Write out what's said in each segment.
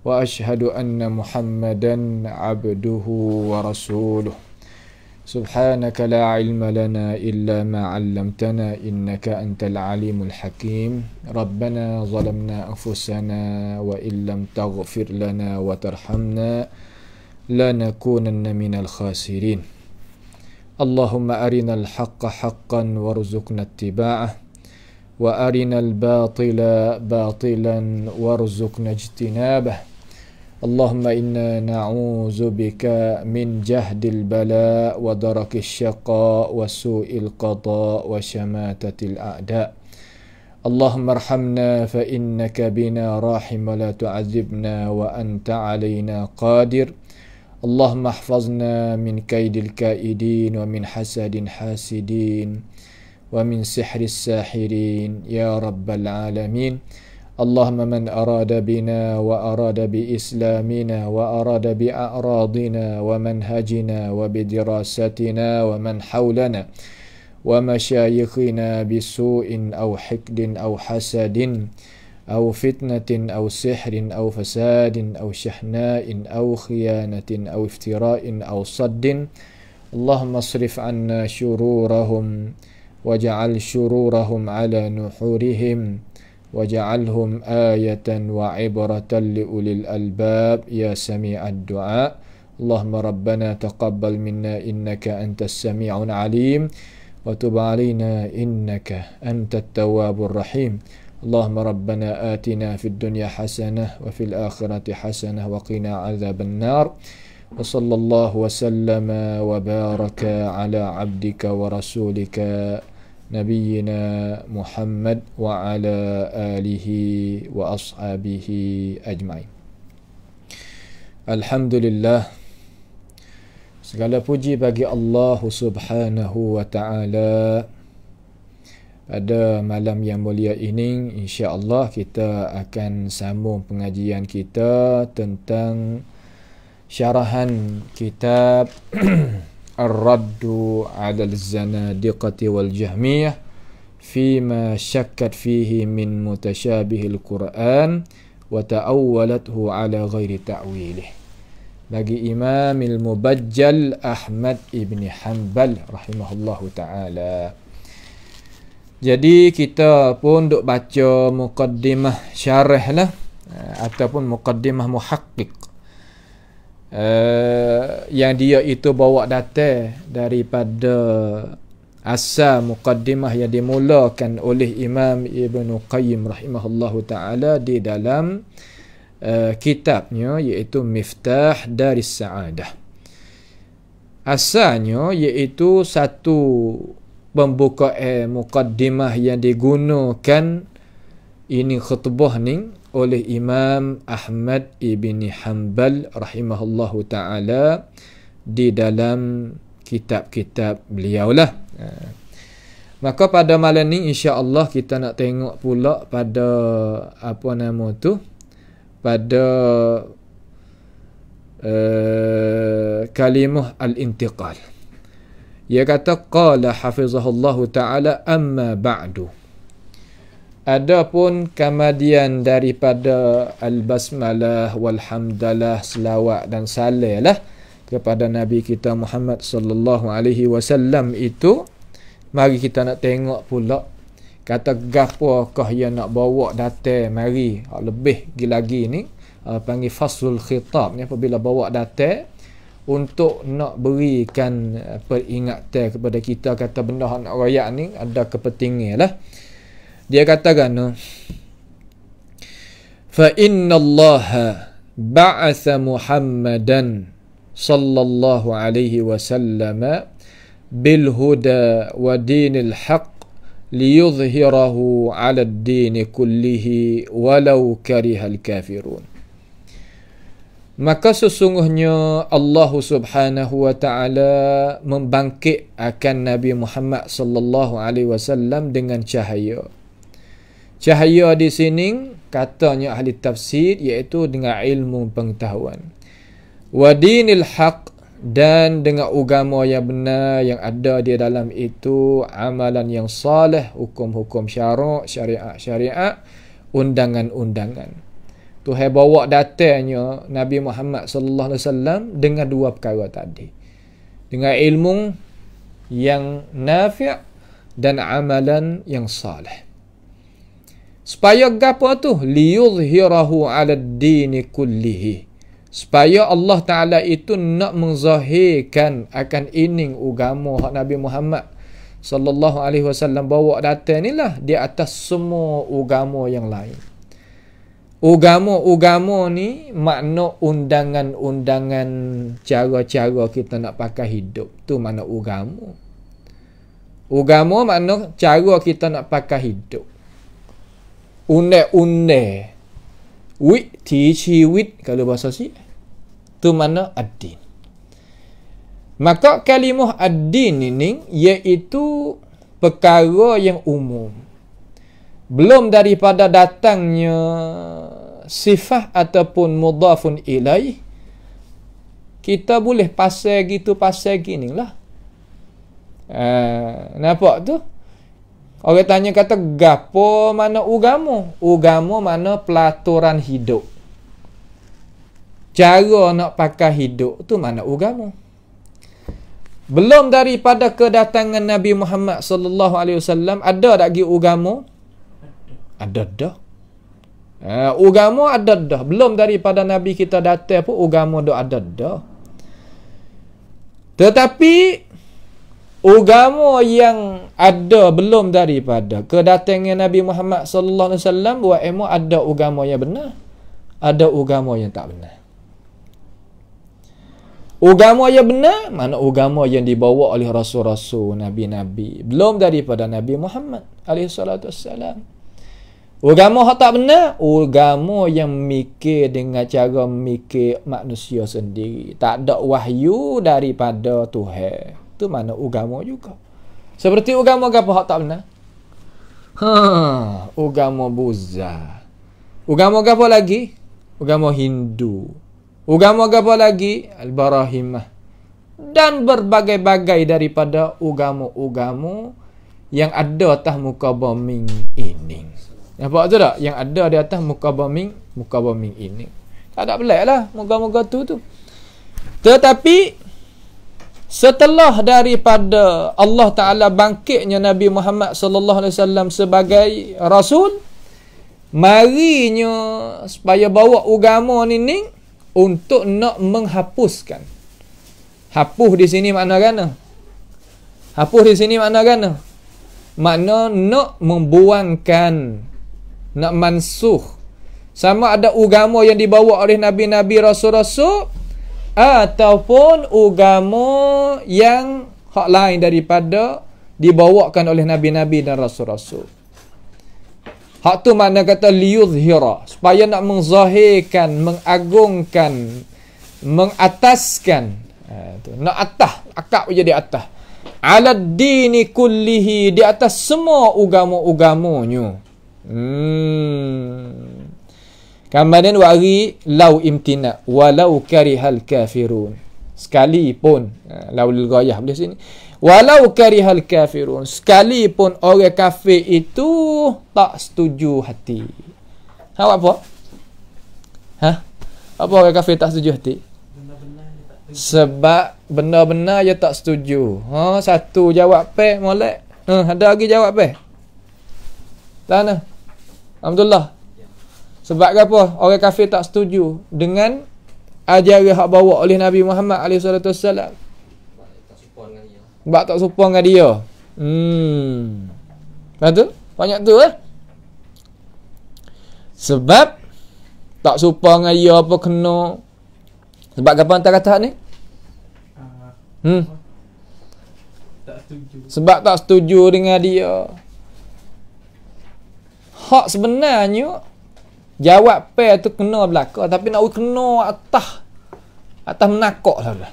واشهد ان محمدا عبده ورسوله سبحانك لا علم لنا الا ما علمتنا انك انت العليم الحكيم ربنا ظلمنا انفسنا وان لم تغفر لنا وترحمنا لنكونن من الخاسرين اللهم ارنا الحق حقا وارزقنا اتباعه وارنا الباطل باطلا وارزقنا اجتنابه اللهم إنا نعوذ بك من جهد البلاء ودرك الشقاء وسوء القضاء وشماتة الأعداء اللهم ارحمنا فإنك بنا راحم ولا تعذبنا وأنت علينا قادر اللهم احفظنا من كيد الكائدين ومن حسد حاسدين ومن سحر الساحرين يا رب العالمين اللهم من أراد بنا وأراد بإسلامنا وأراد بأعراضنا ومنهجنا وبدراستنا ومن حولنا ومشايخنا بسوء أو حقد أو حسد أو فتنة أو سحر أو فساد أو شحناء أو خيانة أو افتراء أو صد اللهم اصرف عنا شرورهم واجعل شرورهم على نحورهم واجعلهم آية وعبرة لأولي الألباب يا سميع الدعاء اللهم ربنا تقبل منا إنك أنت السميع العليم وتب علينا إنك أنت التواب الرحيم اللهم ربنا آتنا في الدنيا حسنة وفي الآخرة حسنة وقنا عذاب النار وصلى الله وسلم وبارك على عبدك ورسولك نبينا محمد وعلى alihi wa أجمعين ajma'in. Alhamdulillah. segala puji bagi Allah subhanahu wa ta'ala pada malam yang mulia ini insya Allah kita akan sambung pengajian kita tentang syarahan kitab ar-raddu 'ala al-zanadiqati wal-jahmiyah fi ma syakkat fihi min mutasyabihil Qur'an wa ta'awwalathu 'ala ghairi ta'wilih bagi Imam Al-Mubajjal Ahmad Ibn Hanbal rahimahullahu taala. Jadi kita pun duk baca mukaddimah syarah lah eh, ataupun mukaddimah muhaqqiq Eh, yang dia itu bawa data daripada asal muqaddimah yang dimulakan oleh Imam Ibn Qayyim rahimahullah ta'ala di dalam uh, kitabnya iaitu Miftah dari Sa'adah. Asalnya iaitu satu pembuka eh, muqaddimah yang digunakan ini khutbah ni oleh Imam Ahmad ibni Hanbal rahimahullahu taala di dalam kitab-kitab beliau lah. Ha. Maka pada malam ni insya-Allah kita nak tengok pula pada apa nama tu pada uh, kalimah al-intiqal. Ia kata qala hafizahullahu taala amma ba'du. Adapun kemudian daripada al-basmalah walhamdalah selawat dan salilah kepada Nabi kita Muhammad sallallahu alaihi wasallam itu mari kita nak tengok pula kata gapakah yang nak bawa datang mari lebih lagi ni eh, panggil faslul khitab ni apabila bawa datang untuk nak berikan eh, peringatan kepada kita kata benda nak royak ni ada kepentingan lah dia katakan fa inna Allah ba'atha Muhammadan sallallahu alaihi wasallam bil huda wa dinil haqq liyudhhirahu 'ala ad-din kullihi walau kariha al-kafirun maka sesungguhnya Allah Subhanahu wa taala membangkit akan Nabi Muhammad sallallahu alaihi wasallam dengan cahaya Cahaya di sini katanya ahli tafsir iaitu dengan ilmu pengetahuan. Wa dinil haq dan dengan agama yang benar yang ada di dalam itu amalan yang salih, hukum-hukum syarak, syariat-syariat, undangan-undangan. Tuhan bawa datanya Nabi Muhammad sallallahu alaihi wasallam dengan dua perkara tadi. Dengan ilmu yang nafi' dan amalan yang salih. Supaya apa tu? Liyuzhirahu ala dini kullihi. Supaya Allah Ta'ala itu nak menzahirkan akan ining ugamu hak Nabi Muhammad sallallahu alaihi wasallam bawa datang inilah di atas semua ugamu yang lain. Ugamu-ugamu ni makna undangan-undangan cara-cara kita nak pakai hidup. Tu mana ugamu. Ugamu makna cara kita nak pakai hidup. Unek unde. Wit ti chi e wit kalau bahasa si tu mana ad-din. Maka kalimah ad-din ini iaitu perkara yang umum. Belum daripada datangnya sifat ataupun mudhafun ilaih kita boleh pasal gitu pasal gini lah. Uh, eh, nampak tu? Orang tanya kata gapo mana ugamo? Ugamo mana pelaturan hidup? Cara nak pakai hidup tu mana ugamo? Belum daripada kedatangan Nabi Muhammad sallallahu alaihi wasallam ada dak gi ugamo? Ada dah. Uh, eh, ugamo ada dah. Belum daripada Nabi kita datang pun ugamo dah ada dah. Tetapi ugamo yang ada belum daripada kedatangan Nabi Muhammad sallallahu alaihi wasallam wa emo ada agama yang benar ada agama yang tak benar agama yang benar mana agama yang dibawa oleh rasul-rasul nabi-nabi belum daripada Nabi Muhammad alaihi salatu wasallam agama hak tak benar agama yang mikir dengan cara mikir manusia sendiri tak ada wahyu daripada Tuhan tu mana agama juga seperti ugamu ke apa hak tak benar? Ha, ugamu Buddha. Ugamu ke apa lagi? Ugamu Hindu. Ugamu ke apa lagi? Al-Barahimah. Dan berbagai-bagai daripada ugamu ugamu yang ada atas muka bumi ini. Nampak tu tak? Yang ada di atas muka bumi, muka bumi ini. Tak ada pelik lah. Moga-moga tu tu. Tetapi, Setelah daripada Allah Taala bangkitnya Nabi Muhammad sallallahu alaihi wasallam sebagai rasul, marinya supaya bawa agama ni ni untuk nak menghapuskan. hapuh di sini makna gana? hapuh di sini makna gana? Makna nak membuangkan, nak mansuh. Sama ada agama yang dibawa oleh nabi-nabi rasul-rasul ataupun agama yang hak lain daripada dibawakan oleh nabi-nabi dan rasul-rasul. Hak tu makna kata liyuzhira supaya nak mengzahirkan, mengagungkan, mengataskan. Ha, tu. Nak atas, akak je di atas. Aladdini kullihi di atas semua agama-agamanya. Hmm. Kemudian wari lau imtina walau karihal kafirun. Sekalipun ha, lau lil ghayah boleh sini. Walau karihal kafirun sekali pun orang kafir itu tak setuju hati. Ha apa? Hah? Apa orang kafir tak setuju hati? Sebab benar-benar dia tak setuju. Ha satu jawab pe molek. Ha ada lagi jawab pe. Tana. Alhamdulillah. Sebab apa? Orang kafir tak setuju dengan ajaran hak bawa oleh Nabi Muhammad alaihi salatu wasallam. Sebab tak serupa dengan dia. Hmm. Lepas Banyak tu eh. Sebab tak serupa dengan dia apa kena. Sebab apa antara kata ni? Hmm. Sebab tak setuju dengan dia. Hak sebenarnya Jawab pair tu kena belakang tapi nak kena atas atas menakok lah tu.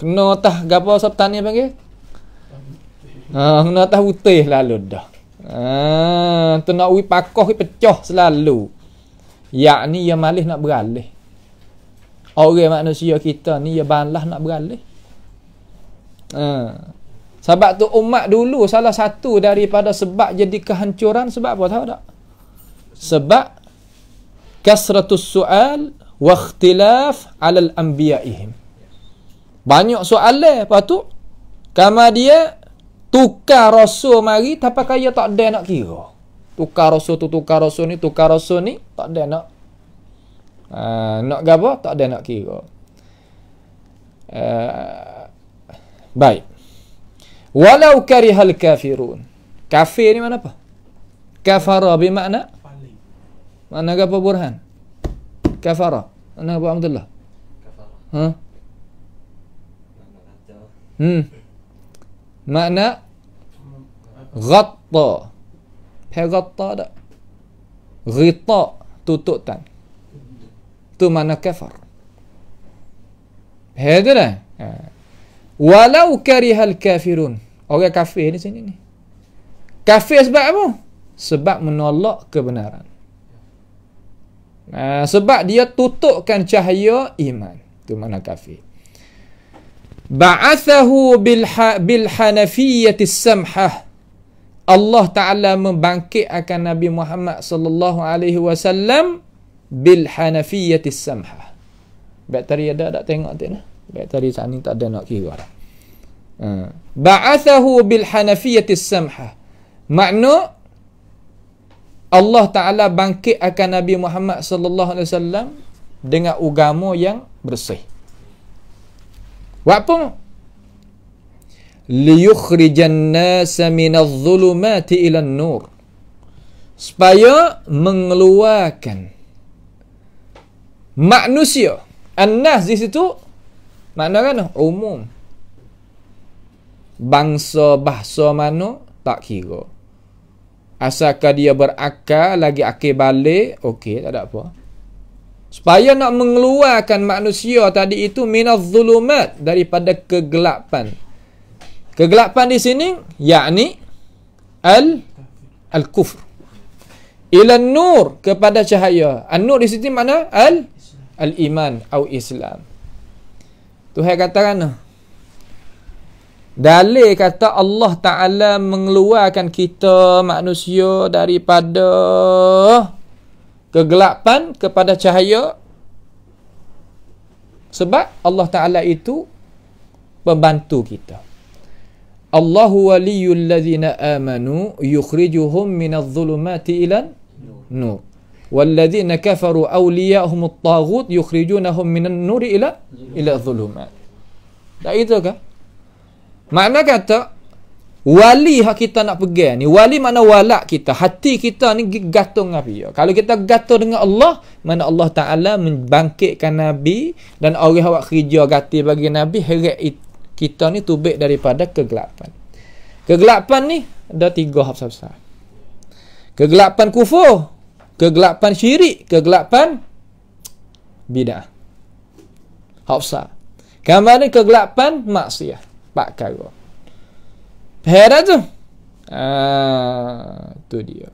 Kena atas gapo sop tani panggil? Ha, kena atas putih lalu dah. Ha, tu nak ui pakoh pecah selalu. Yak ni ya malih nak beralih. Orang manusia kita ni ya balah nak beralih. Ha. sebab tu umat dulu salah satu daripada sebab jadi kehancuran sebab apa tahu tak? Sebab kasratus sual wa ikhtilaf ala al-anbiya'ihim. Banyak soalan lepas tu. Kama dia tukar rasul mari tapi kaya tak ada nak kira. Tukar rasul tu tukar rasul ni tukar rasul ni tak ada nak uh, nak gapo tak ada nak kira. Uh, baik. Walau karihal kafirun. Kafir ni mana apa? Kafara bermakna mana apa Burhan? Kafara. Mana Abu Abdullah? Kafara. Ha? Hmm. Makna ghatta. Pe ghatta dak? Ghita tututan, Tu mana kafar. Hadira. Ha. Walau kariha al-kafirun. Orang kafir ni sini ni. Kafir sebab apa? Sebab menolak kebenaran. Ah, sebab dia tutupkan cahaya iman. tu mana kafir. Ba'athahu bilha, bilhanafiyyati samhah. Allah Ta'ala membangkit akan Nabi Muhammad sallallahu alaihi wasallam bil hanafiyyati samhah. Bateri ada tak tengok tak nah. Bateri sana tak ada nak kira dah. Hmm. Ba'athahu bil hanafiyyati samhah. Makna Allah Taala bangkit akan Nabi Muhammad sallallahu alaihi wasallam dengan agama yang bersih. Wapun Waktu liyukhrijan nasa minaz zulumati ila nur supaya mengeluarkan manusia annas di situ makna kan umum bangsa bahasa mana tak kira Asalkan dia berakal lagi akil balik, okey tak ada apa. Supaya nak mengeluarkan manusia tadi itu minaz zulumat daripada kegelapan. Kegelapan di sini yakni al al kufur ila nur kepada cahaya. An nur di sini mana? Al al iman atau Islam. Tuhan katakan. Dalil kata Allah Ta'ala mengeluarkan kita manusia daripada kegelapan kepada cahaya. Sebab Allah Ta'ala itu pembantu kita. Allahu waliyul ladzina amanu yukhrijuhum minadh dhulumati ilan nur. Walladzina kafaru awliyahumut taghut yukhrijunahum minan nur ila ila dhulumat. Dah itu kah? Makna kata, wali hak kita nak pegang ni. Wali mana walak kita. Hati kita ni gantung dengan dia. Kalau kita gatung dengan Allah, mana Allah Ta'ala membangkitkan Nabi dan orang awak kerja gati bagi Nabi, heret kita ni tubik daripada kegelapan. Kegelapan ni, ada tiga hak besar-besar. Kegelapan kufur, kegelapan syirik, kegelapan bidah. Hak besar. Kamu kegelapan maksiat empat perkara. Faham dah tu? Ah, tu dia.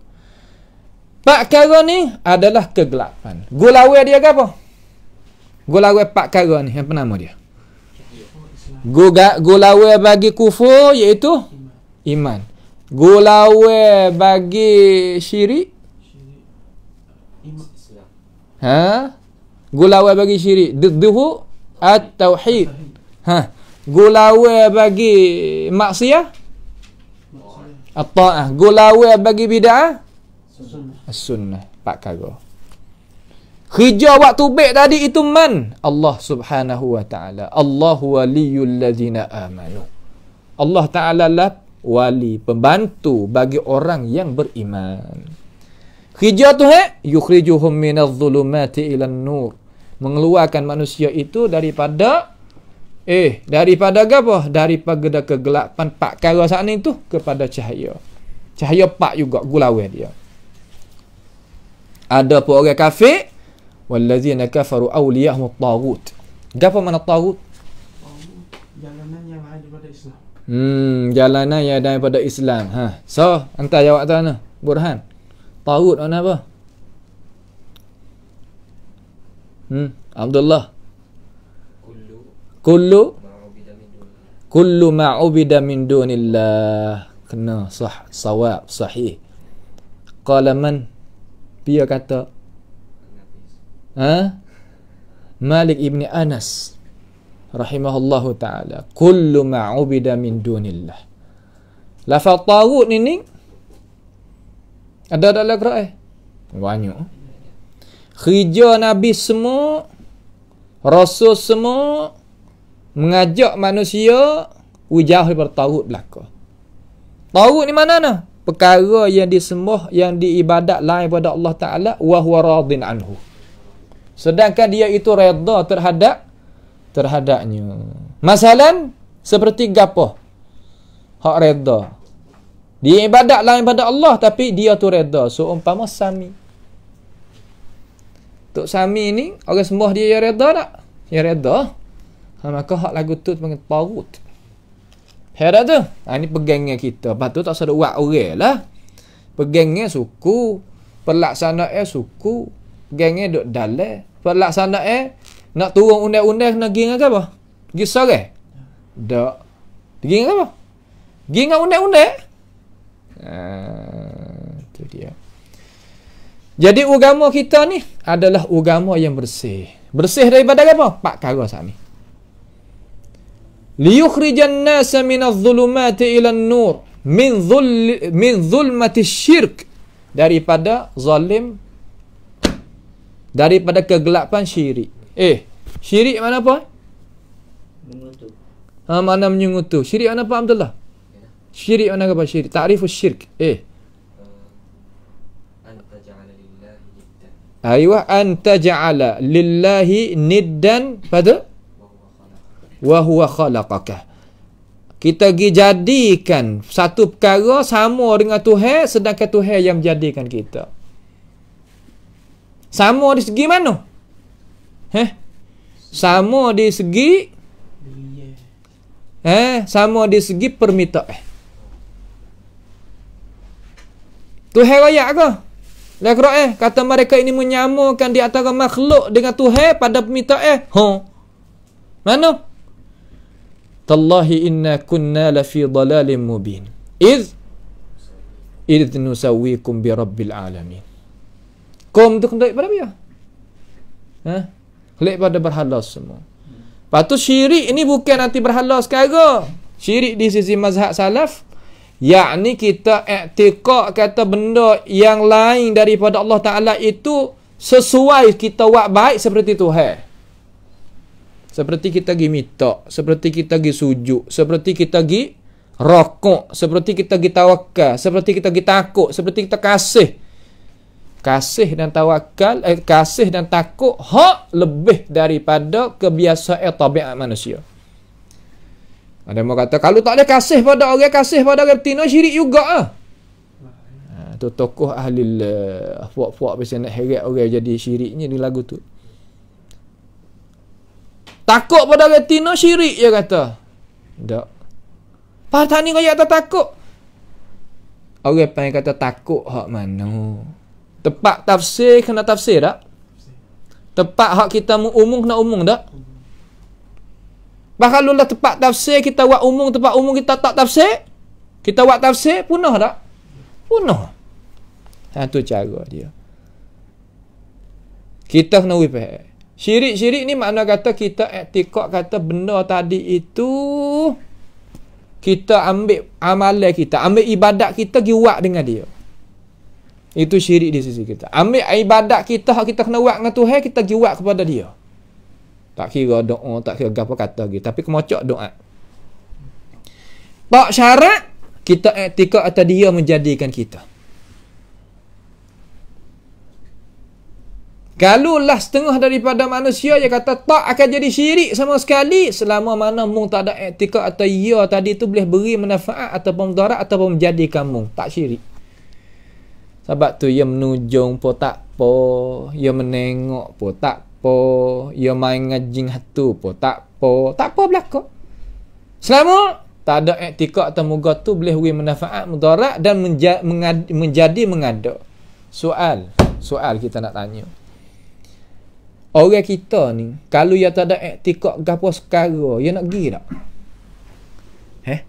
Empat perkara ni adalah kegelapan. Gula dia ke apa? Gula awal empat perkara ni. Apa nama dia? Gula gula bagi kufu, iaitu iman. Gula bagi syirik Ha? Gula bagi syirik, duhu at tauhid. Ha gulawe bagi maksiat at-ta'ah gulawe bagi bidah as-sunnah pak kago Kerja waktu baik tadi itu man? Allah subhanahu wa ta'ala. Allah waliyul ladhina amanu. Allah ta'ala lah wali, pembantu bagi orang yang beriman. Kerja tu he? Yukhrijuhum minal zulumati ilan nur. Mengeluarkan manusia itu daripada Eh, daripada apa? Daripada kegelapan pak kara saat ni tu kepada cahaya. Cahaya pak juga gulawe dia. Ada pun orang kafir wallazina kafaru awliyahum at-taghut. Gapo mana tagut? Jalanan yang ada pada Islam. Hmm, jalanan yang ada pada Islam. Ha. So, entah jawab tu Burhan. Tagut mana apa? Hmm, Abdullah kullu kullu ma'ubida ubida min dunillah kena sah sawab sahih qala man dia kata ha Malik ibn Anas rahimahullahu taala kullu ma'ubida min dunillah lafaz tagut ni ni ada dalam Quran eh? banyak khija nabi semua rasul semua mengajak manusia ujah daripada tawud belaka. Tawud ni mana ni? Perkara yang disembah, yang diibadat lain pada Allah Ta'ala, wahuwa radin anhu. Sedangkan dia itu redha terhadap terhadapnya. Masalan seperti gapo? Hak redha. Dia ibadat lain pada Allah tapi dia tu redha. So umpama Sami. Tok Sami ni orang sembah dia ya redha tak? Ya redha. Ha, maka hak lagu tu panggil tarut. Hera tu. Ha, ni pegangnya kita. Lepas tu tak sedap buat orang lah. Pegangnya suku. Pelaksana eh suku. Pegangnya duduk dalai. Pelaksana eh Nak turun undai-undai nak pergi dengan apa? Pergi sore? Eh? Tak. Pergi dengan apa? Pergi dengan undai-undai? Itu ha, dia. Jadi agama kita ni adalah agama yang bersih. Bersih daripada apa? Pak Kara saat ni. ليخرج الناس من الظلمات إلى النور من ظل من ظلمة الشرك daripada zalim daripada kegelapan syirik eh syirik mana apa menyungutu ha mana menyungutu syirik mana apa Abdullah ya. syirik mana apa syirik takrifus syirk eh Ayuh anta ja'ala lillahi niddan pada wa huwa khalaqakah. Kita pergi jadikan satu perkara sama dengan Tuhan sedangkan Tuhan yang menjadikan kita. Sama di segi mana? Heh? Sama di segi Eh, sama di segi permintaan. Tuhan raya ke? lekro eh, kata mereka ini menyamakan di antara makhluk dengan Tuhan pada permintaan. Eh? Ha. Mana? Tallahi inna kunna fi dalalim mubin. Iz iz nusawwikum bi rabbil alamin. Kom tu kentai pada dia. Ya? Ha? Kelik pada berhala semua. Patu syirik ini bukan nanti berhala sekarang. Syirik di sisi mazhab salaf yakni kita i'tiqad kata benda yang lain daripada Allah Taala itu sesuai kita buat baik seperti Tuhan. Seperti kita pergi minta. Seperti kita pergi sujud. Seperti kita pergi rokok. Seperti kita pergi tawakal. Seperti kita pergi takut. Seperti kita kasih. Kasih dan tawakal, eh, kasih dan takut hak lebih daripada kebiasaan tabiat manusia. Ada yang kata, kalau tak ada kasih pada orang, kasih pada orang betina, syirik juga. Ah. Ha, tokoh ahli Allah. Fuak-fuak biasa nak heret orang jadi syiriknya di lagu tu. Takut pada retina syirik dia kata. Tak. Pantani kau kata takut. Orang pandai kata takut hak mana? Tepat tafsir kena tafsir tak? Tepat hak kita umum kena umum tak? Bahkan lulah tepat tafsir kita buat umum tepat umum kita tak tafsir? Kita buat tafsir punah tak? Punah. Ha tu cara dia. Kita kena wipe. Syirik-syirik ni makna kata kita etikot kata benda tadi itu kita ambil amalan kita, ambil ibadat kita pergi buat dengan dia. Itu syirik di sisi kita. Ambil ibadat kita, kita kena buat dengan Tuhan, kita pergi buat kepada dia. Tak kira doa, tak kira apa kata lagi. Tapi kemocok doa. Pak syarat, kita etikot atau dia menjadikan kita. Kalulah setengah daripada manusia yang kata tak akan jadi syirik sama sekali selama mana mung tak ada etika atau ya tadi tu boleh beri manfaat atau mudarat atau menjadi kamu tak syirik. Sebab tu ia ya menunjung pun tak apa, ya ia menengok pun tak apa, ya ia main ngajing hatu pun tak apa, tak apa berlaku. Selama tak ada etika atau muga tu boleh beri manfaat mudarat dan menja- menjadi mengada. Soal, soal kita nak tanya. Orang kita ni, kalau ia tak ada etikot ke sekara, ia nak pergi tak? Eh?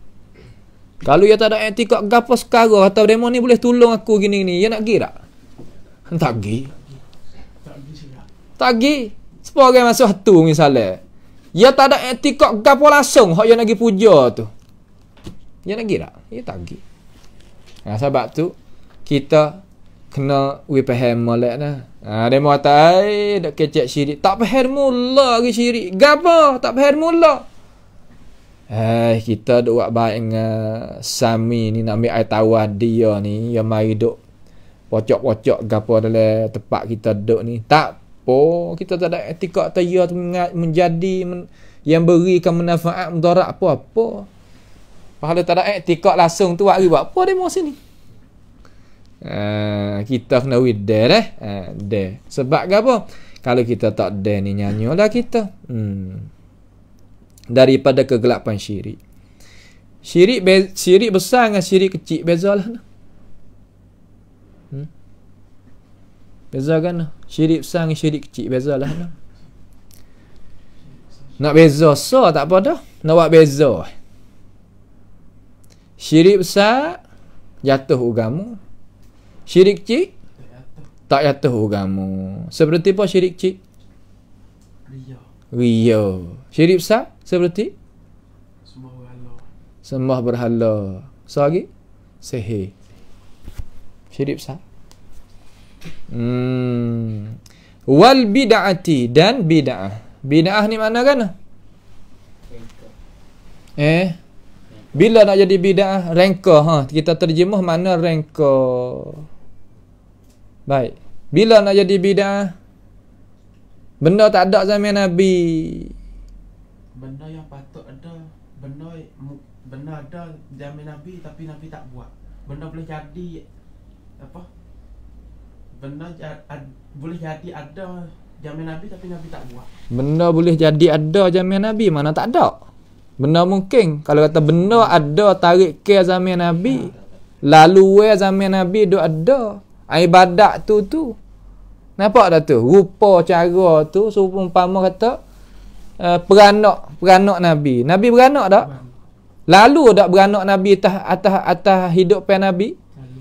Kalau ia tak ada etikot ke sekara, atau demo ni boleh tolong aku gini ni, ia nak pergi tak? Tak pergi. Tak pergi. Sepuluh orang masuk satu misalnya. Ia tak ada etikot ke langsung, yang ia nak pergi puja tu. Ia nak pergi tak? Ia tak pergi. Nah, sebab tu, kita kena wipahamalak lah. Ha, dia kata, tak kecek syirik. Tak faham mula lagi syirik. Gapa? Tak faham mula. Eh, kita duk buat baik dengan Sami ni nak ambil air tawar dia ni. Yang mari duk pocok-pocok gapa dalam tempat kita duk ni. Tak apa. Kita tak ada etika teria tu menjadi men, yang berikan manfaat mudarat apa-apa. Pahala tak ada eh, etika langsung tu. Hari buat apa dia mahu sini? Ah, kita kena with there eh? uh, ah, there sebab apa kalau kita tak there ni nyanyolah kita hmm. daripada kegelapan syirik syirik be- syirik besar dengan syirik kecil bezalah hmm? beza kan syirik besar dengan syirik kecil bezalah nak beza so tak apa dah nak buat beza eh? syirik besar jatuh agama Syirik cik Tak yata agama Seperti apa syirik cik? Ria Syirik besar Seperti Sembah berhala So lagi Sehe Syirik besar Hmm Wal bida'ati Dan bida'ah Bida'ah ni mana kan? Eh Bila nak jadi bida'ah Rengka ha? Kita terjemah mana rengka Baik. Bila nak jadi bidah? Benda tak ada zaman Nabi. Benda yang patut ada, benda benda ada zaman Nabi tapi Nabi tak buat. Benda boleh jadi apa? Benda ad, boleh jadi ada zaman Nabi tapi Nabi tak buat. Benda boleh jadi ada zaman Nabi mana tak ada? Benda mungkin kalau kata benda ada tarik ke zaman Nabi. Ah, lalu we zaman Nabi dok ada ibadat tu tu nampak dah tu rupa cara tu seumpama kata uh, beranak beranak nabi nabi beranak tak lalu tak beranak nabi atas atas atas hidup pen nabi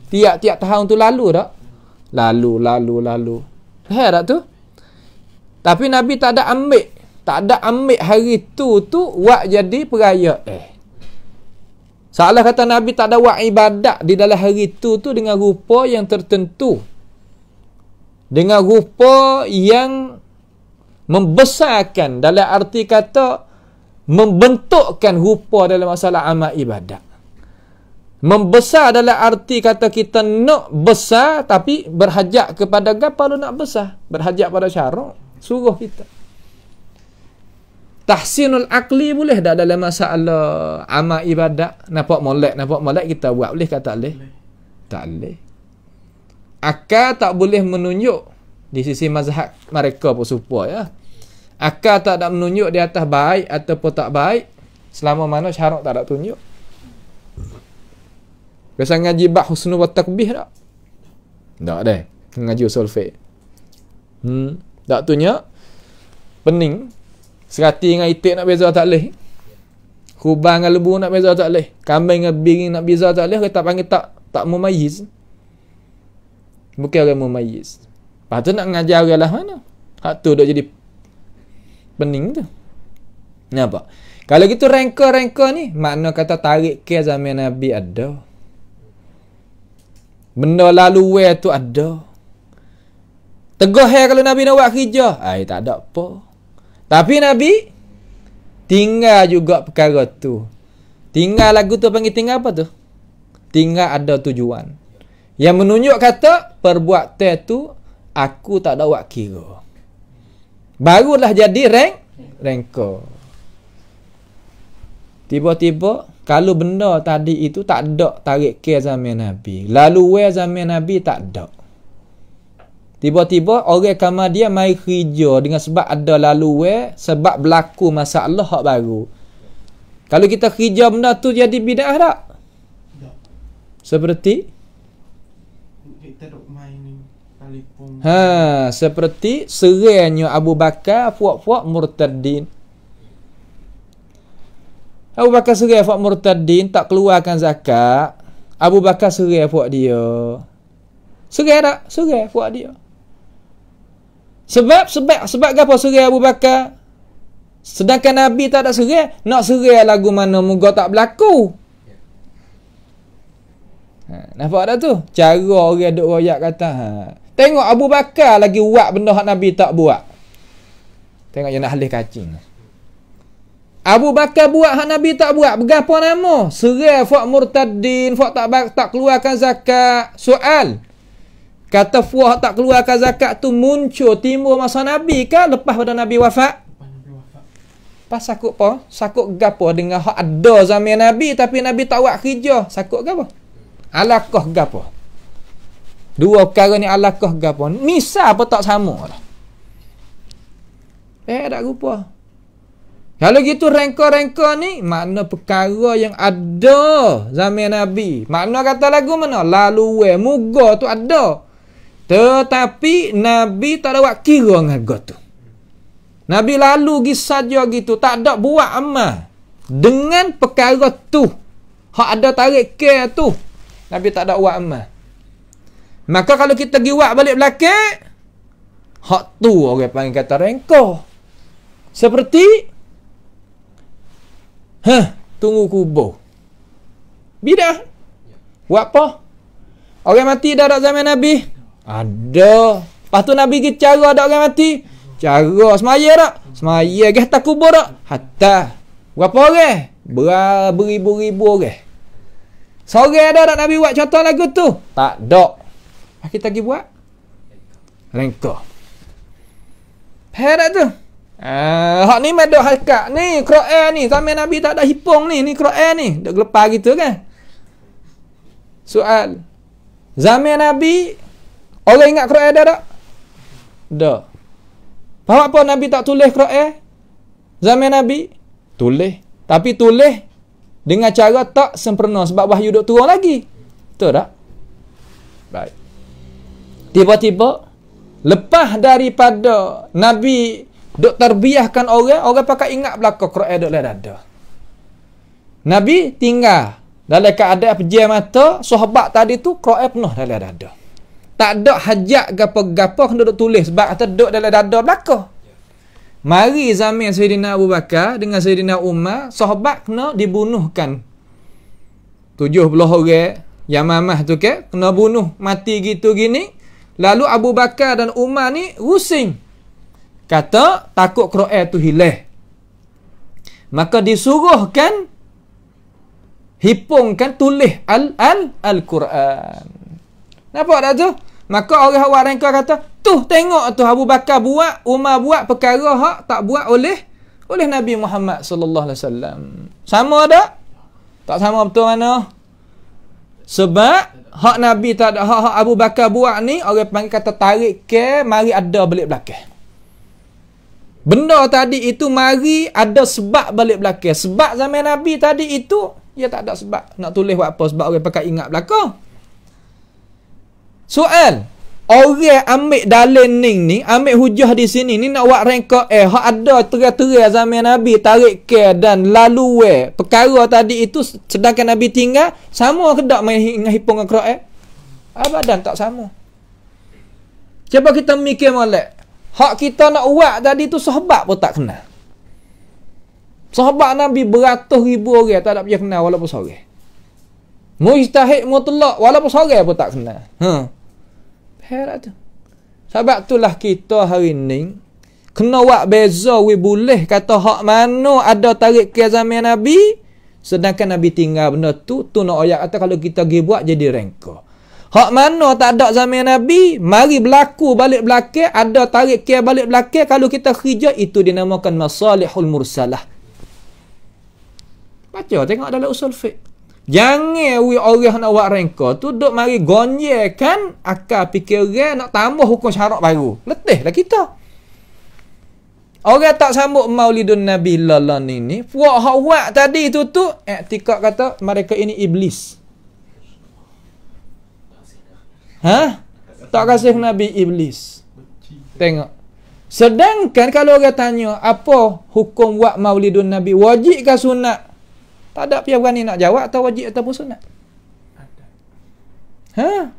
tiap-tiap tahun tu lalu tak lalu lalu lalu Faham tak tu tapi nabi tak ada ambil tak ada ambil hari tu tu Wak jadi perayaan eh Salah kata Nabi tak ada buat ibadat di dalam hari itu tu dengan rupa yang tertentu. Dengan rupa yang membesarkan dalam arti kata membentukkan rupa dalam masalah amal ibadat. Membesar adalah arti kata kita nak besar tapi berhajak kepada gapa lu nak besar. Berhajak pada syarat. Suruh kita. Tahsinul akli boleh tak dalam masalah amal ibadat? Nampak molek, nampak molek kita buat boleh kata tak boleh? Tak boleh. Akal tak boleh menunjuk di sisi mazhab mereka pun supaya. ya. Akal tak ada menunjuk di atas baik ataupun tak baik selama mana syarat tak ada tunjuk. Biasa ngaji bah husnul wa takbih tak? Tak deh. Ngaji usul fiqh. Hmm. Tak tunjuk. Pening. Pening. Serati dengan itik nak beza tak boleh. Kubang dengan lebu nak beza tak boleh. Kambing dengan biring nak beza tak boleh. Kita panggil tak tak mumayiz. Bukan orang mumayiz. Lepas tu nak ngajar orang lah mana. Hak tu dah jadi pening tu. Kenapa? Kalau gitu rengka-rengka ni, makna kata tarik ke zaman Nabi ada. Benda lalu tu ada. Tegah kalau Nabi nak buat kerja. Ay, ah, eh, tak ada apa. Tapi Nabi tinggal juga perkara tu. Tinggal lagu tu panggil tinggal apa tu? Tinggal ada tujuan. Yang menunjuk kata perbuatan tu aku tak ada kira. Barulah jadi reng, rengko. Tiba-tiba kalau benda tadi itu tak ada tarik ke zaman Nabi. Lalu we zaman Nabi tak ada. Tiba-tiba orang kamar dia mai kerja dengan sebab ada lalu sebab berlaku masalah hak baru. Kalau kita kerja benda tu jadi bidah tak? Tak. Seperti kita dok main telefon. Ha, seperti serenya Abu Bakar puak-puak murtadin. Abu Bakar serai puak murtadin tak keluarkan zakat. Abu Bakar serai puak dia. Serai tak? Serai puak dia. Sebab sebab sebab apa suri Abu Bakar? Sedangkan Nabi tak ada suri, nak suri lagu mana muka tak berlaku. Ha, nampak tak tu? Cara orang duk royak kata. Ha. Tengok Abu Bakar lagi buat benda hak Nabi tak buat. Tengok yang nak halih kacing. Abu Bakar buat hak Nabi tak buat. Berapa nama? Serai Fak Murtaddin. Fak tak, tak keluarkan zakat. Soal. Kata fuah tak keluarkan zakat tu muncul timur masa Nabi ke lepas pada Nabi wafat? pas sakut apa? Sakut gapo dengan hak ada zaman Nabi tapi Nabi tak buat kerja. Sakut gapo? Alakoh gapo? Dua perkara ni alakoh gapo? misa apa tak sama lah. Eh, tak rupa. Kalau gitu rengka-rengka ni makna perkara yang ada zaman Nabi. Makna kata lagu mana? Lalu we muga tu ada. Tetapi Nabi tak ada buat kira dengan tu. Nabi lalu pergi saja gitu. Tak ada buat amal. Dengan perkara tu. Hak ada tarik ke tu. Nabi tak ada buat amal. Maka kalau kita pergi buat balik belakang. Hak tu orang panggil kata rengkau. Seperti. Hah, tunggu kubur. Bidah. Buat apa? Orang mati dah ada zaman Nabi. Nabi. Ada. Lepas tu Nabi pergi cara ada orang mati. Cara semaya tak? Semaya ke atas kubur tak? Hatta. Berapa orang? Beribu-ribu orang. Sore ada tak Nabi buat contoh lagu tu? Tak dok. Lepas kita pergi buat? Lengkau. Perak tu. Uh, hak ni medok hakak ni Quran ni sampai Nabi tak ada hipong ni ni Quran ni dok gelepar gitu kan soal zaman Nabi Allah ingat Quran ada tak? Da. Faham apa Nabi tak tulis Quran? Zaman Nabi? Tulis. Tapi tulis dengan cara tak sempurna sebab wahyu duk turun lagi. Betul tak? Baik. Tiba-tiba lepas daripada Nabi duk terbiahkan orang, orang pakai ingat belakang Quran duk lain ada. Nabi tinggal dalam keadaan pejam mata, sahabat tadi tu Quran penuh dalam dada. dada tak ada hajat gapo-gapo hendak duk tulis sebab kata duk dalam dada belaka. Mari zaman Sayyidina Abu Bakar dengan Sayyidina Umar, sahabat kena dibunuhkan. 70 orang Yamamah tu ke kena bunuh mati gitu gini. Lalu Abu Bakar dan Umar ni rusing. Kata takut Quran tu hilang. Maka disuruhkan hipungkan tulis al al al Quran. Nampak tak tu? Maka orang awak rengkau kata, tu tengok tu Abu Bakar buat, Umar buat perkara hak tak buat oleh oleh Nabi Muhammad sallallahu alaihi wasallam. Sama ada? Tak sama betul mana? Sebab hak Nabi tak ada hak, hak Abu Bakar buat ni orang panggil kata tarik ke mari ada balik belakang. Benda tadi itu mari ada sebab balik belakang. Sebab zaman Nabi tadi itu dia tak ada sebab nak tulis buat apa sebab orang pakai ingat belakang. Soal Orang ambil dalil ni ni Ambil hujah di sini Ni nak buat rengka eh Hak ada terat-terat zaman Nabi Tarik ke dan lalu eh Perkara tadi itu Sedangkan Nabi tinggal Sama ke tak menghipung dengan Quran Abadan tak sama Siapa kita mikir malak Hak kita nak buat tadi tu Sahabat pun tak kenal Sahabat Nabi beratus ribu orang Tak ada punya kenal walaupun seorang Mujtahid mutlak walaupun sorang pun tak kenal. Ha. Perak tu. Sebab itulah kita hari ni kena buat beza we boleh kata hak mana ada tarik ke zaman Nabi sedangkan Nabi tinggal benda tu tu nak ayat kata kalau kita pergi buat jadi rengka. Hak mana tak ada zaman Nabi, mari berlaku balik belakang, ada tarik ke balik belakang kalau kita kerja itu dinamakan masalihul mursalah. Baca tengok dalam usul fiqh. Jangan we orang nak buat rengka tu duk mari kan? akal fikiran nak tambah hukum syarak baru. Letihlah kita. Orang tak sambut Maulidun Nabi lalan ini, buat hak tadi tu tu etika eh, kata mereka ini iblis. Ha? Tak kasih Nabi iblis. Tengok. Sedangkan kalau orang tanya apa hukum buat Maulidun Nabi, wajib ke sunat? Tak ada pihak berani nak jawab atau wajib ataupun sunat. Ha?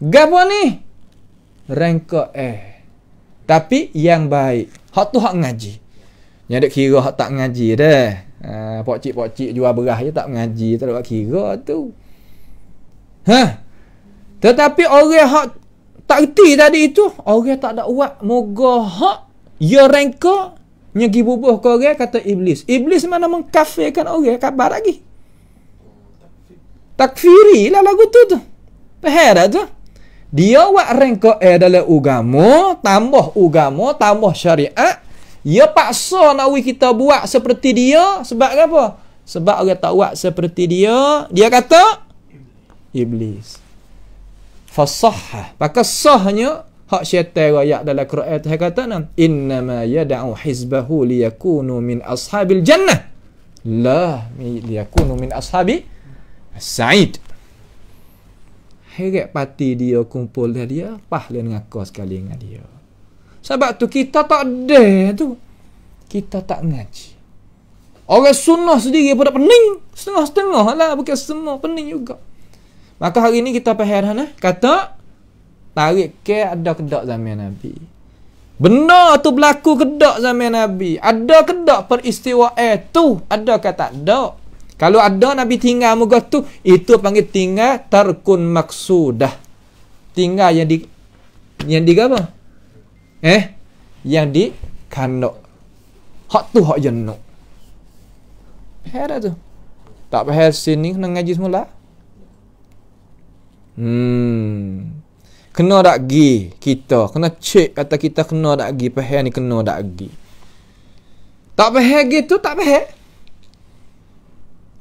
Gapo ni? Rengkok eh. Tapi yang baik. Hak tu hak ngaji. Yang ada kira hak tak ngaji dah. Ha, pak cik pak cik jual beras je tak ngaji, tak ada kira tu. Ha? Tetapi orang hak tak reti tadi itu, orang tak ada uat moga hak ya rengkok nyegi bubuh ke orang kata iblis iblis mana mengkafirkan orang kabar lagi takfiri lah lagu tu tu pahala tu dia buat rengko eh dalam ugamu tambah ugamu tambah syariat ya paksa nawi kita buat seperti dia sebab apa sebab orang tak buat seperti dia dia kata iblis fasah maka sahnya hak syaitan ayat dalam Quran Tuhan kata nan innama yad'u hizbahu liyakunu min ashabil jannah la liyakunu min ashabi sa'id Hege pati dia kumpul dah dia pahlawan dengan kau sekali dengan dia sebab tu kita tak ada tu kita tak ngaji orang sunnah sendiri pun dah pening setengah-setengah lah bukan semua pening juga maka hari ni kita perhatikan eh? kata kata tarik ke ada kedak zaman Nabi. Benar tu berlaku kedak zaman Nabi. Ada kedak peristiwa itu? Eh, ada ke tak ada? Kalau ada Nabi tinggal muka tu, itu panggil tinggal tarkun maksudah. Tinggal yang di yang di apa? Eh? Yang di kandok. Hak tu hak jenuk. Pera tu. Tak payah sini kena ngaji semula. Hmm kena tak gi kita kena cek kata kita kena tak gi pahal ni kena tak gi tak pahal gitu tak pahal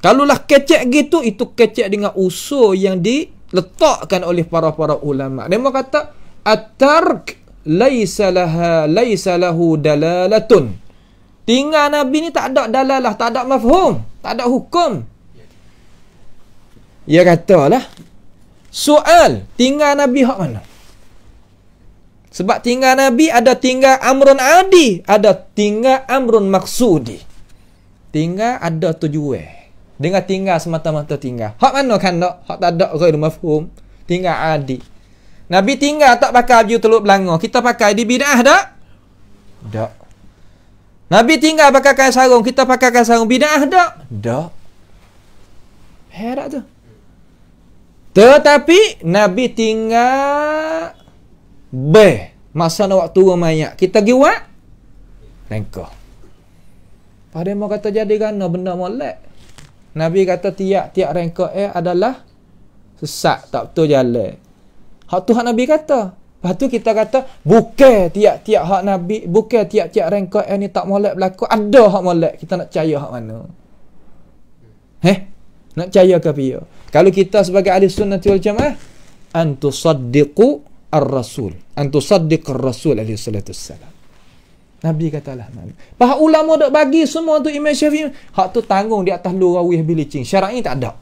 kalau lah kecek gitu itu kecek dengan usul yang diletakkan oleh para-para ulama dia kata atark laisa laha laisa lahu dalalatun tinggal nabi ni tak ada dalalah tak ada mafhum tak ada hukum dia katalah Soal tinggal Nabi hak mana? Sebab tinggal Nabi ada tinggal amrun adi, ada tinggal amrun maksudi. Tinggal ada tujuan. Dengan tinggal semata-mata tinggal. Hak mana kan dok? Hak tak ada rumah mafhum. Tinggal adi. Nabi tinggal tak pakai baju teluk belanga. Kita pakai di bidah dak? Dak. Nabi tinggal pakai kain sarung. Kita pakai kain sarung bidah dak? Dak. Herak tu. Tetapi Nabi tinggal b masa nak waktu mayat. Kita gi wak lengkah. Pada mau kata jadi gana benda molek. Nabi kata tiap-tiap rengkah eh adalah sesat tak betul jalan. Hak tu hak Nabi kata. Lepas tu kita kata bukan tiap-tiap hak Nabi, bukan tiap-tiap rengkah eh ni tak molek berlaku. Ada hak molek. Kita nak percaya hak mana? Heh? Nak percaya ke pihak? Kalau kita sebagai ahli sunnah wal jamaah antusaddiqu ar-rasul. Antusaddiq ar-rasul alaihi salatu wassalam. Nabi katalah Nabi. Pah ulama dak bagi semua tu Imam Syafi'i, hak tu tanggung di atas lurawih bilicing. Syar'i tak ada.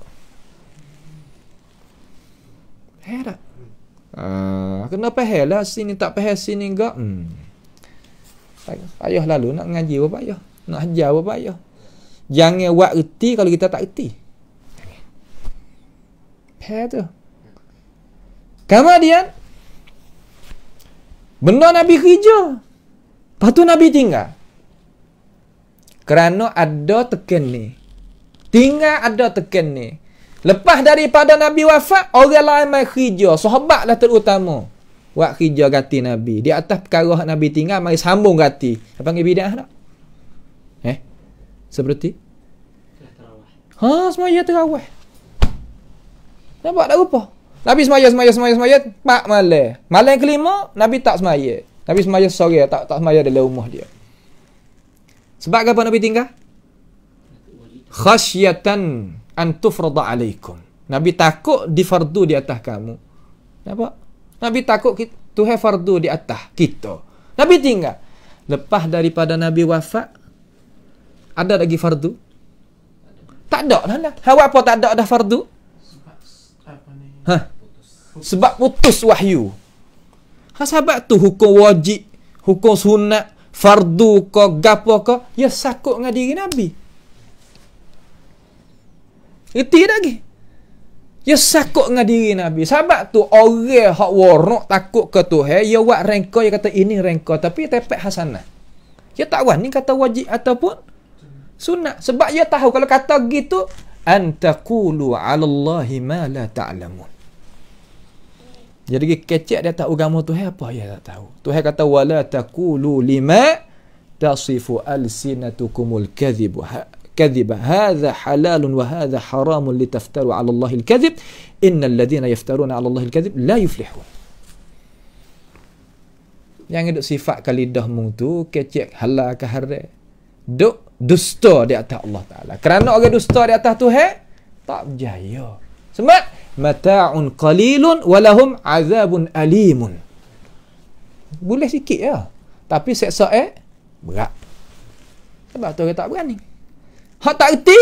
Herat. Uh, ah, kena pahal lah. sini tak pahal sini enggak. Hmm. Payah lalu nak ngaji apa payah. Nak ajar apa payah. Jangan buat erti kalau kita tak erti. Hair tu. Kemudian benda Nabi kerja. Lepas tu Nabi tinggal. Kerana ada teken ni. Tinggal ada teken ni. Lepas daripada Nabi wafat, orang lain mai kerja. Sahabatlah terutama. wak kerja gati Nabi. Di atas perkara Nabi tinggal, mari sambung gati, Apa panggil bidah tak? Eh? Seperti? Ha, semua ia terawah. Nampak tak rupa. Nabi semaya semaya semaya semaya pak malam. Malam kelima Nabi tak semaya. Nabi semaya sore tak tak semaya dalam rumah dia. Sebab apa Nabi tinggal? Khasyatan an tufrada alaikum. Nabi takut di fardu di atas kamu. Nampak? Nabi takut tu have fardu di atas kita. Nabi tinggal. Lepas daripada Nabi wafat ada lagi fardu? Tak ada dah. Hawa apa tak ada dah fardu? Ha? Sebab putus wahyu. Ha sahabat tu hukum wajib, hukum sunat, fardu ke, gapo ke, ya sakut dengan diri Nabi. Erti lagi. Ya sakut dengan diri Nabi. Sahabat tu orang hak warok takut ke tu. Ya ya buat rengka, ya kata ini rengka. Tapi ya tepek hasanah. Ya tak wani kata wajib ataupun sunat. Sebab ya tahu kalau kata gitu, antakulu alallahi Allahi ma la ta'lamun. Dia pergi kecek dia tak agama Tuhan apa dia ya, tak tahu. tu Tuhan kata wala taqulu lima tasifu alsinatukumul ha, kadhib كذب هذا حلال وهذا حرام لتفتروا على الله الكذب إن الذين يفترون على الله الكذب لا يفلحون yang ada sifat kalidah mung tu kecek halal ke hara duk dusta di atas Allah Ta'ala kerana orang dusta di atas tu hai tak berjaya sebab mata'un qalilun walahum azabun alimun. Boleh sikit ya. Tapi seksa eh, berat. Sebab tu orang tak berani. Hak tak erti,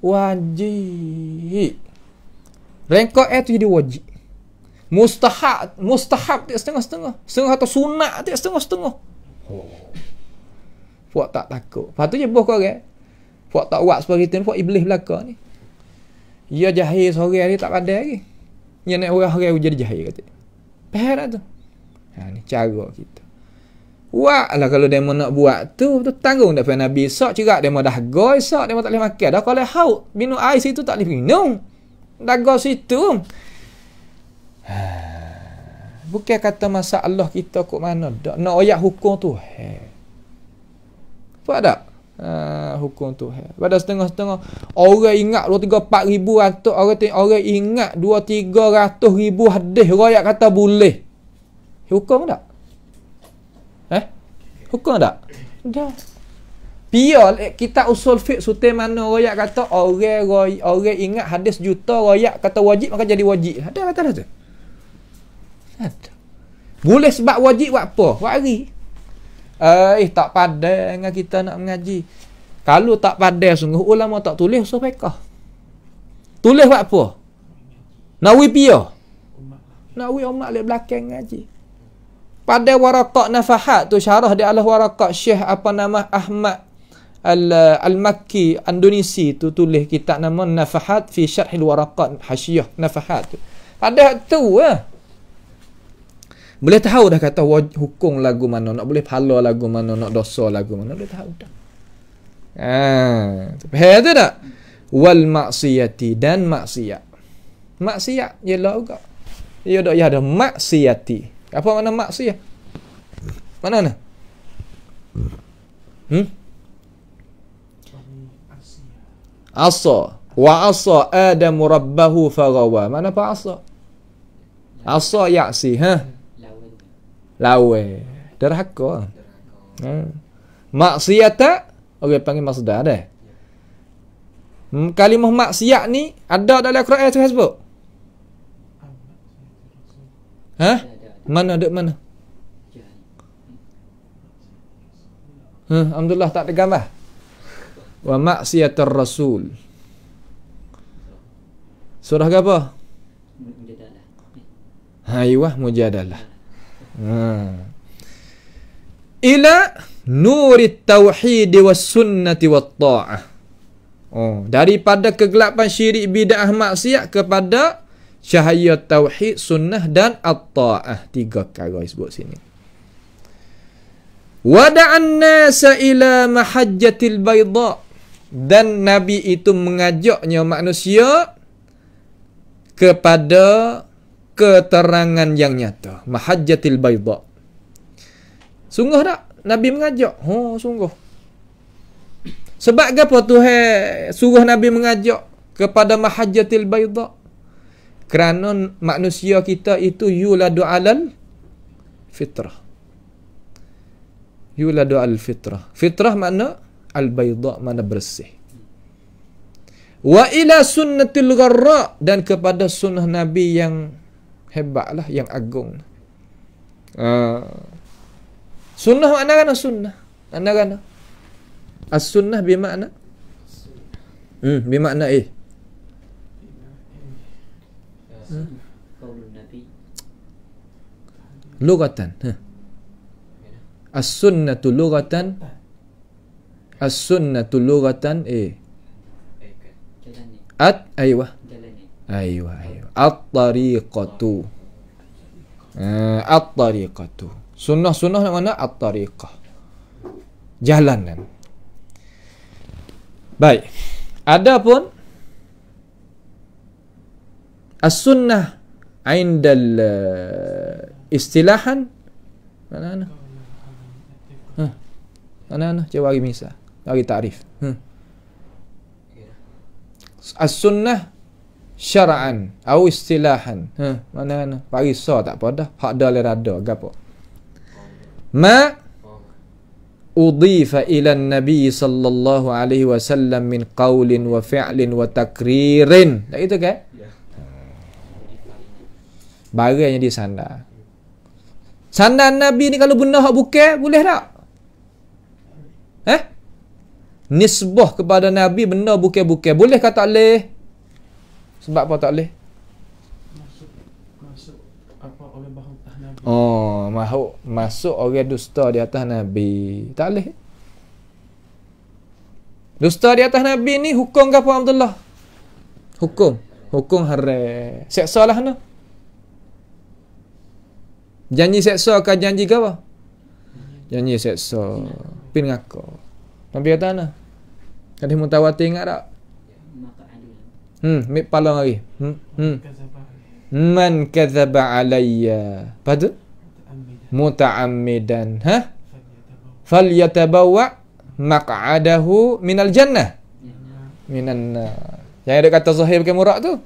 wajib. Rengkau eh tu jadi wajib. Mustahab, mustahab. tiap setengah-setengah. Setengah atau sunat tiap setengah-setengah. Puak tak takut. Lepas tu je buah korek. Eh. Puak tak buat sebagai tu. Puak iblis belakang ni. Ya jahil sore hari tak ada lagi. Ya nak orang hari jadi jahil kata. Perak lah tu. Ha ni cara kita. Wah lah kalau demo nak buat tu tu tanggung dah Nabi sok cerak demo dah go sok demo tak boleh makan. Dah kalau hau minum ais itu tak boleh minum. Dah go situ. Ha. Bukan kata masa Allah kita kok mana. Nak oyak hukum tu. Hei. Faham tak? uh, hukum Tuhan. Pada setengah-setengah orang ingat tiga empat ribu atau orang orang ingat tiga ratus ribu hadis royak kata boleh. Hukum tak? Eh? Hukum tak? Dah. Ya. Biar eh, kita usul fiqh sute mana royak kata orang orang ingat hadis juta royak kata wajib maka jadi wajib. Ada kata dah Ada. Boleh sebab wajib buat apa? Buat hari. Eh, eh tak pandai dengan kita nak mengaji. Kalau tak pandai sungguh ulama tak tulis so fekah. Tulis buat apa? Nak wi pia. Nak wi umat lek belakang ngaji. Pada warakat nafahat tu syarah di alah warakat Syekh apa nama Ahmad Al-Makki al Indonesia tu tulis kitab nama Nafahat fi syarhil warakat Hasyiah Nafahat Padah Pada tu lah. Eh? Boleh tahu dah kata hukum lagu mana, nak boleh pahala lagu mana, nak dosa lagu mana, boleh tahu dah. Ha, ah, tu tak? Wal maksiyati dan maksiat. Maksiat ialah juga. Ya dak ya, ada maksiati. Apa mana maksiat? Mana ni? Hmm? Asa. Wa asa Adam rabbahu faghawa. Mana apa asa? Asa yaksi, ha? lawe derhaka hmm. Ya. maksiat tak, okay, panggil maksud ada hmm, kalimah maksiat ni ada dalam Quran tu sebut ha mana ada mana Hmm, Alhamdulillah tak ada gambar. Wa maksiatur rasul. Surah ke apa? Mujadalah. Ha, iwah mujadalah. Ha. Ila nuri tauhid wa sunnati wa ta'ah. Oh, daripada kegelapan syirik bid'ah maksiat kepada cahaya tauhid sunnah dan at-ta'ah tiga perkara sebut sini. Wada'an nasa ila mahajjatil bayda dan nabi itu mengajaknya manusia kepada keterangan yang nyata. Mahajjatil Baidha. Sungguh tak? Nabi mengajak. Oh, sungguh. Sebab apa he, suruh Nabi mengajak kepada Mahajjatil Baidha? Kerana manusia kita itu yuladu alal fitrah. Yuladu al fitrah. Fitrah makna al baidha makna bersih. Wa ila sunnatil gharra dan kepada sunnah Nabi yang Hebat lah yang agung. Uh, sunnah mana kan sunnah? Mana kan? As sunnah bermakna? Hmm, bermakna eh. Hmm. Lugatan. Huh. Ha. As sunnah tu lugatan. As sunnah tu lugatan eh. At, ayuh. Aiyah, aiyah. At-tariqatu. Uh, At-tariqatu. Sunnah-sunnah yang mana? At-tariqah. Jalanan. Baik. Adapun as-sunnah aindal istilahan mana mana? Huh. Mana mana? Cewa lagi misa, lagi tarif. Hmm. As-sunnah syara'an atau istilahan. Ha, mana mana? Pak tak apa dah. Hak dah le rada gapo. Ma udifa ila nabi sallallahu alaihi wasallam min qaulin wa fi'lin wa takririn. Tak itu ke? Ya. Barangnya di sana. Sana nabi ni kalau benda hak buka boleh tak? Eh? Nisbah kepada nabi benda buka-buka boleh kata leh? Le? Sebab apa tak boleh? Oh, masuk masuk orang dusta di atas Nabi. Tak boleh. Dusta di atas Nabi ni hukum ke apa Abdullah? Hukum. Hukum haram. Seksa lah no? Janji seksa ke janji ke apa? Janji seksa. Pin ngaku. Nabi kata mana? Kadih mutawati ingat tak? Hmm, mik palang hari. Hmm. Hmm. Man kadzaba alayya. padu? Muta'ammidan. Ha? Falyatabawa maq'adahu minal jannah. Minan. Yang ada kata Zahir bukan murak tu.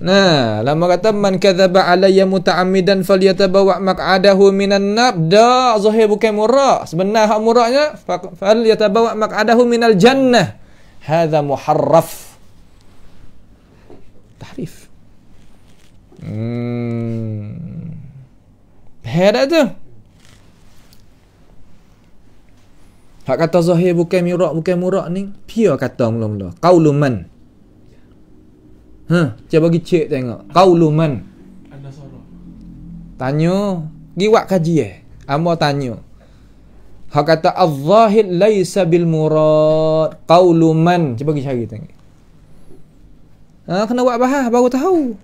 Nah, lama kata man kadzaba alayya muta'ammidan falyatabawa maq'adahu minan nar. Da Zahir bukan murak. Sebenarnya hak muraknya falyatabawa maq'adahu minal jannah. Hadza muharraf tahrif. Hmm. Hera tu. Hak kata zahir bukan mirak bukan murak ni, pia kata mula-mula. Qauluman. Ha, huh, cuba bagi cek tengok. Qauluman. Tanya, gi buat kaji eh. Amba tanya. Hak kata az-zahir laisa bil murad. Qauluman. Cuba bagi cari tengok. Ha, kena buat bahas baru tahu.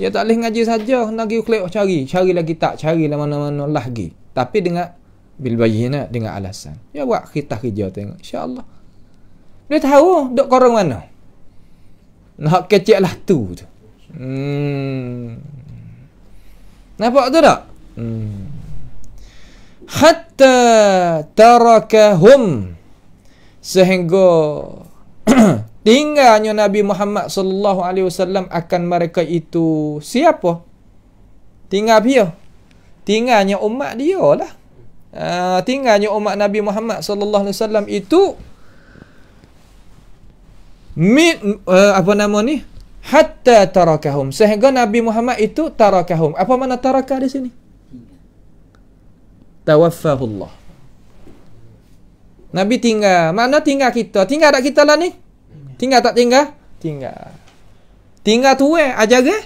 Ya tak boleh ngaji saja, kena pergi klik cari. Cari lagi tak, cari lah mana-mana lah lagi. Tapi dengan bil bayyina dengan alasan. Ya buat kita kerja tengok insya-Allah. Dia tahu dok korang mana. Nah kecil lah tu tu. Hmm. Nampak tu tak? Hmm. Hatta tarakahum sehingga tinggalnya Nabi Muhammad sallallahu alaihi wasallam akan mereka itu siapa? Tinggal dia. Tinggalnya umat dia lah. Uh, tinggalnya umat Nabi Muhammad sallallahu alaihi wasallam itu min uh, apa nama ni? Hatta tarakahum. Sehingga Nabi Muhammad itu tarakahum. Apa mana tarakah di sini? Tawaffahullah. Nabi tinggal. Mana tinggal kita? Tinggal ada kita lah ni. Tinggal tak tinggal? Tinggal. Tinggal tu eh, ajar ke?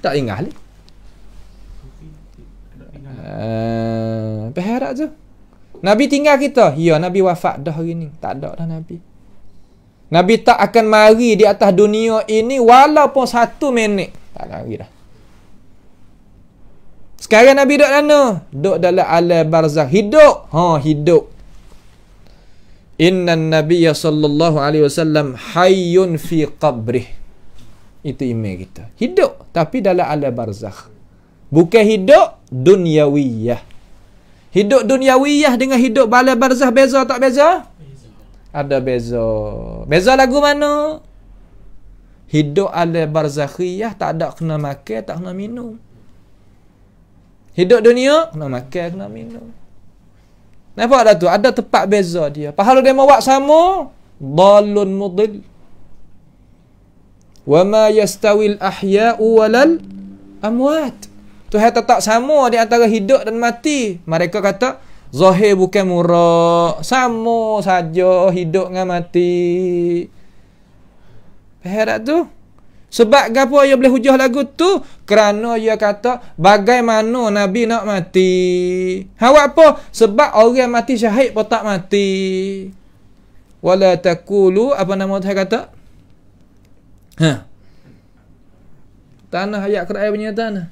Tak tinggal. Uh, eh, berharap tu. Nabi tinggal kita. Ya, Nabi wafat dah hari ni. Tak ada dah Nabi. Nabi tak akan mari di atas dunia ini walaupun satu minit. Tak lari dah. Sekarang Nabi duduk mana? Duduk dalam alam barzah. Hidup. Ha, hidup. Inna Nabiya sallallahu alaihi wasallam hayyun fi qabrih. Itu email kita. Hidup tapi dalam alam barzakh. Bukan hidup dunyawiyah. Hidup dunyawiyah dengan hidup bala barzakh beza tak beza? beza. Ada beza. Beza lagu mana? Hidup alam barzakhiyah tak ada kena makan, tak kena minum. Hidup dunia kena makan, kena minum. Nampak tak tu? Ada tempat beza dia. Pahala dia mawak sama. Dalun mudil. Wama yastawil ahya'u walal amwat. Tu hai tak sama di antara hidup dan mati. Mereka kata, Zahir bukan murah. Sama saja hidup dengan mati. Faham tak tu? Sebab apa ia boleh hujah lagu tu? Kerana ia kata bagaimana Nabi nak mati. Awak ha, apa? Sebab orang mati syahid pun tak mati. Wala takulu apa nama Tuhan kata? Ha. Tanah ayat Quran punya tanah.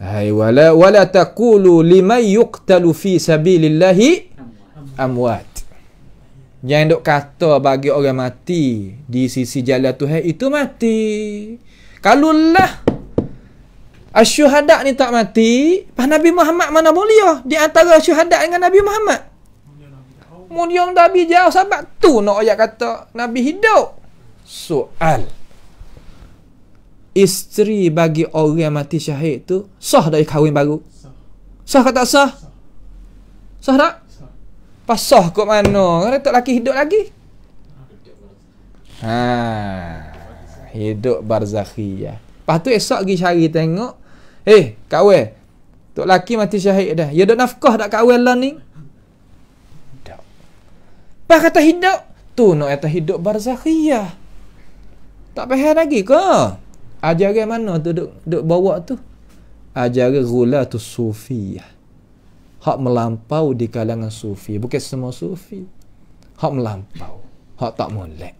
Hai wala wala taqulu liman yuqtalu fi sabilillah amwat. Yang duk kata bagi orang mati di sisi jalan Tuhan itu mati. Kalulah asyuhadak ni tak mati, Pak Nabi Muhammad mana boleh? di antara asyuhadak dengan Nabi Muhammad? Mulia Nabi jauh sahabat tu nak ayat kata Nabi hidup. Soal. Isteri bagi orang yang mati syahid tu sah dari kahwin baru? Sah. Sah kata sah? Sah, sah tak? Pasah kot mana? Kan tak laki hidup lagi. Ha. Hidup barzakhiyah. Lepas tu esok pergi cari tengok. Eh, hey, kawin. Tok laki mati syahid dah. Ya dok nafkah dak kawin lah ni. Tak. Apa kata hidup? Tu nak kata hidup barzakhiyah. Tak payah lagi ke? Ajaran mana tu duk duk bawa tu? Ajaran gula tu sufiyah hak melampau di kalangan sufi bukan semua sufi hak melampau hak tak molek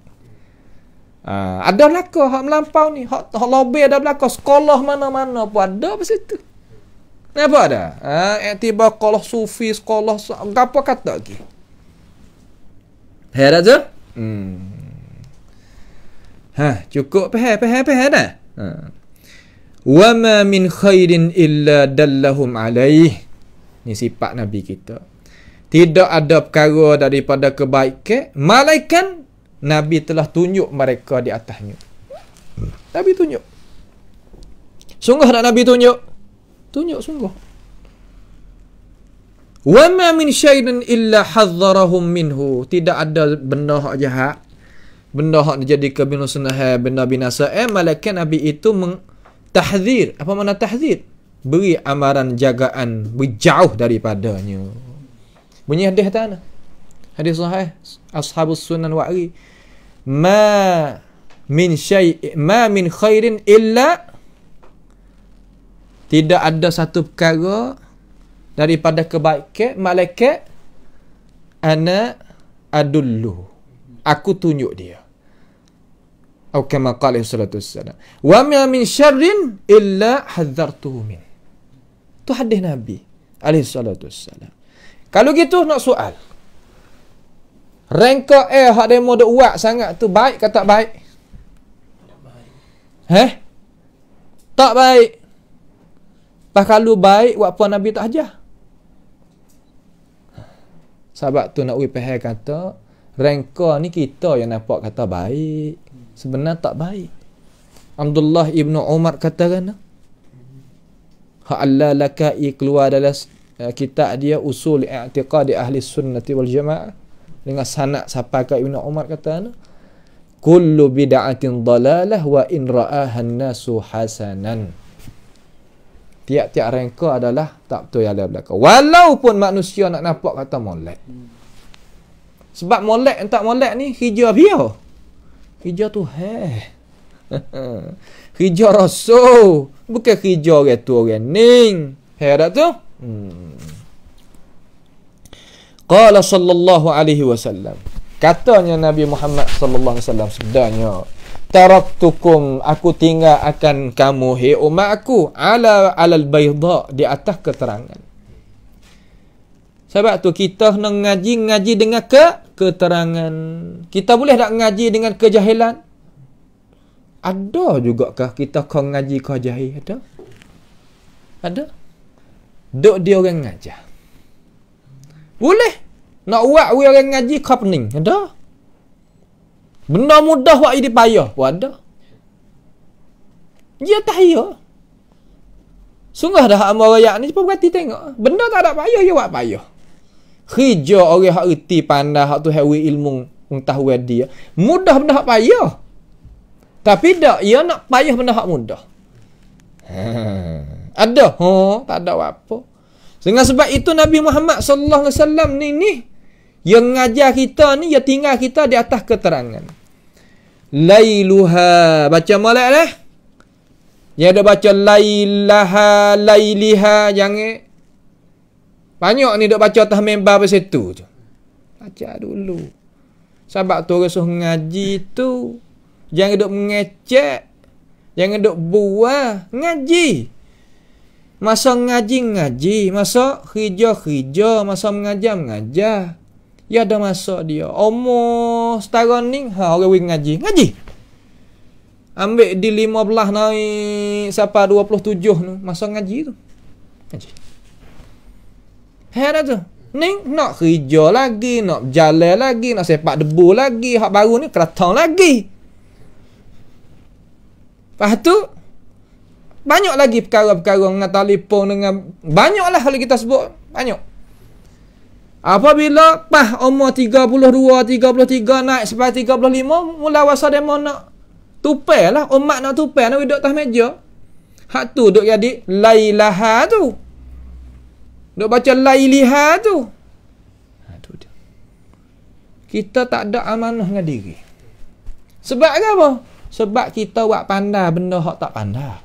uh, ada belaka hak melampau ni hak, hak lobby ada belaka sekolah mana-mana pun ada apa situ kenapa ada uh, tiba sekolah sufi sekolah apa kata lagi Hei ada tu, cukup pehe pehe pehe dah. Ha. Wama min khairin illa dallahum alaih. Ni sifat Nabi kita. Tidak ada perkara daripada kebaikan. Malaikan Nabi telah tunjuk mereka di atasnya. Nabi tunjuk. Sungguh nak Nabi tunjuk? Tunjuk sungguh. وَمَا مِنْ شَيْدٍ إِلَّا حَذَّرَهُمْ مِنْهُ Tidak ada benda hak jahat. Benda hak jadi ke bin Usnahai, benda binasa. Eh, malaikan Nabi itu mentahzir. Apa makna tahzir? beri amaran jagaan berjauh daripadanya bunyi hadis tana, hadis sahih ashabus sunan wa'ri ma min syai ma min khairin illa tidak ada satu perkara daripada kebaikan malaikat ana adullu aku tunjuk dia Okay, maka Allah Sallallahu Alaihi Wa min syarrin illa hadzartuhu min. Tu hadis Nabi alaihi salatu wassalam. Kalau gitu nak soal. Rangka eh hak demo dak uat sangat tu baik ke tak baik? Tak baik. Ha? Tak baik. Pas kalau baik buat apa Nabi tak ajar? Sahabat tu nak wih pehe kata, rangka ni kita yang nampak kata baik. Sebenarnya tak baik. Abdullah ibnu Umar kata kan? Nah? Allah lakai keluar dalam uh, kitab dia usul i'tiqad di ahli sunnati wal jamaah dengan sanak sampai ke Ibnu Umar kata kullu bid'atin dalalah wa in raa'han nasu hasanan tiap-tiap rangka adalah tak betul yang ada belakang walaupun manusia nak nampak kata molek sebab molek tak molek ni hijau dia hijau tu heh hijau rasa. Bukan hijau orang tu orang ning. Hei tu? Hmm. Qala sallallahu alaihi wasallam. Katanya Nabi Muhammad sallallahu alaihi wasallam sebenarnya taraktukum aku tinggal akan kamu hi umatku ala alal bayda di atas keterangan. Sebab tu kita nak ngaji ngaji dengan ke keterangan. Kita boleh tak ngaji dengan kejahilan? ada juga ke kita kau ngaji kau jahil ada ada duk dia orang ngajar boleh nak buat we orang ngaji kau pening ada benda mudah buat ini payah pun oh, ada dia ya, tahiyah sungguh dah amal rakyat ni pun berhati tengok benda tak ada payah dia ya buat payah Kerja orang yang erti pandai, hak tu hewi ilmu pengetahuan dia. Mudah benda hak payah. Tapi tak, ia nak payah benda hak mudah. Hmm. ada. Ha, tak ada apa. Sehingga sebab itu Nabi Muhammad sallallahu alaihi wasallam ni ni yang ngajar kita ni ya tinggal kita di atas keterangan. Lailuha baca molek lah. Ya ada baca lailaha lailiha jangan. Banyak ni dok baca atas mimbar pasal situ tu. Baca dulu. Sebab tu resuh ngaji tu Jangan duduk mengecek. Jangan duduk buah. Ngaji. Masa ngaji, ngaji. Masa hijau, hijau. Masa mengajar, mengajar. Ya ada masa dia. Umur setara ni, ha, orang pergi ngaji. Ngaji. Ambil di 15 naik puluh tujuh tu. Masa ngaji tu. Ngaji. Hei tu. Ni nak hijau lagi, nak jalan lagi, nak sepak debu lagi. Hak baru ni keratang lagi. Lepas tu banyak lagi perkara-perkara dengan telefon dengan banyaklah kalau kita sebut banyak. Apabila pah umur 32, 33 naik sampai 35 mula wasa demo nak tupailah umat nak tupai nak duduk atas meja. Hak tu duk jadi lailaha tu. Duk baca lailiha tu. Ha, kita tak ada amanah dengan diri. Sebab apa? Sebab kita buat pandai benda hak tak pandai.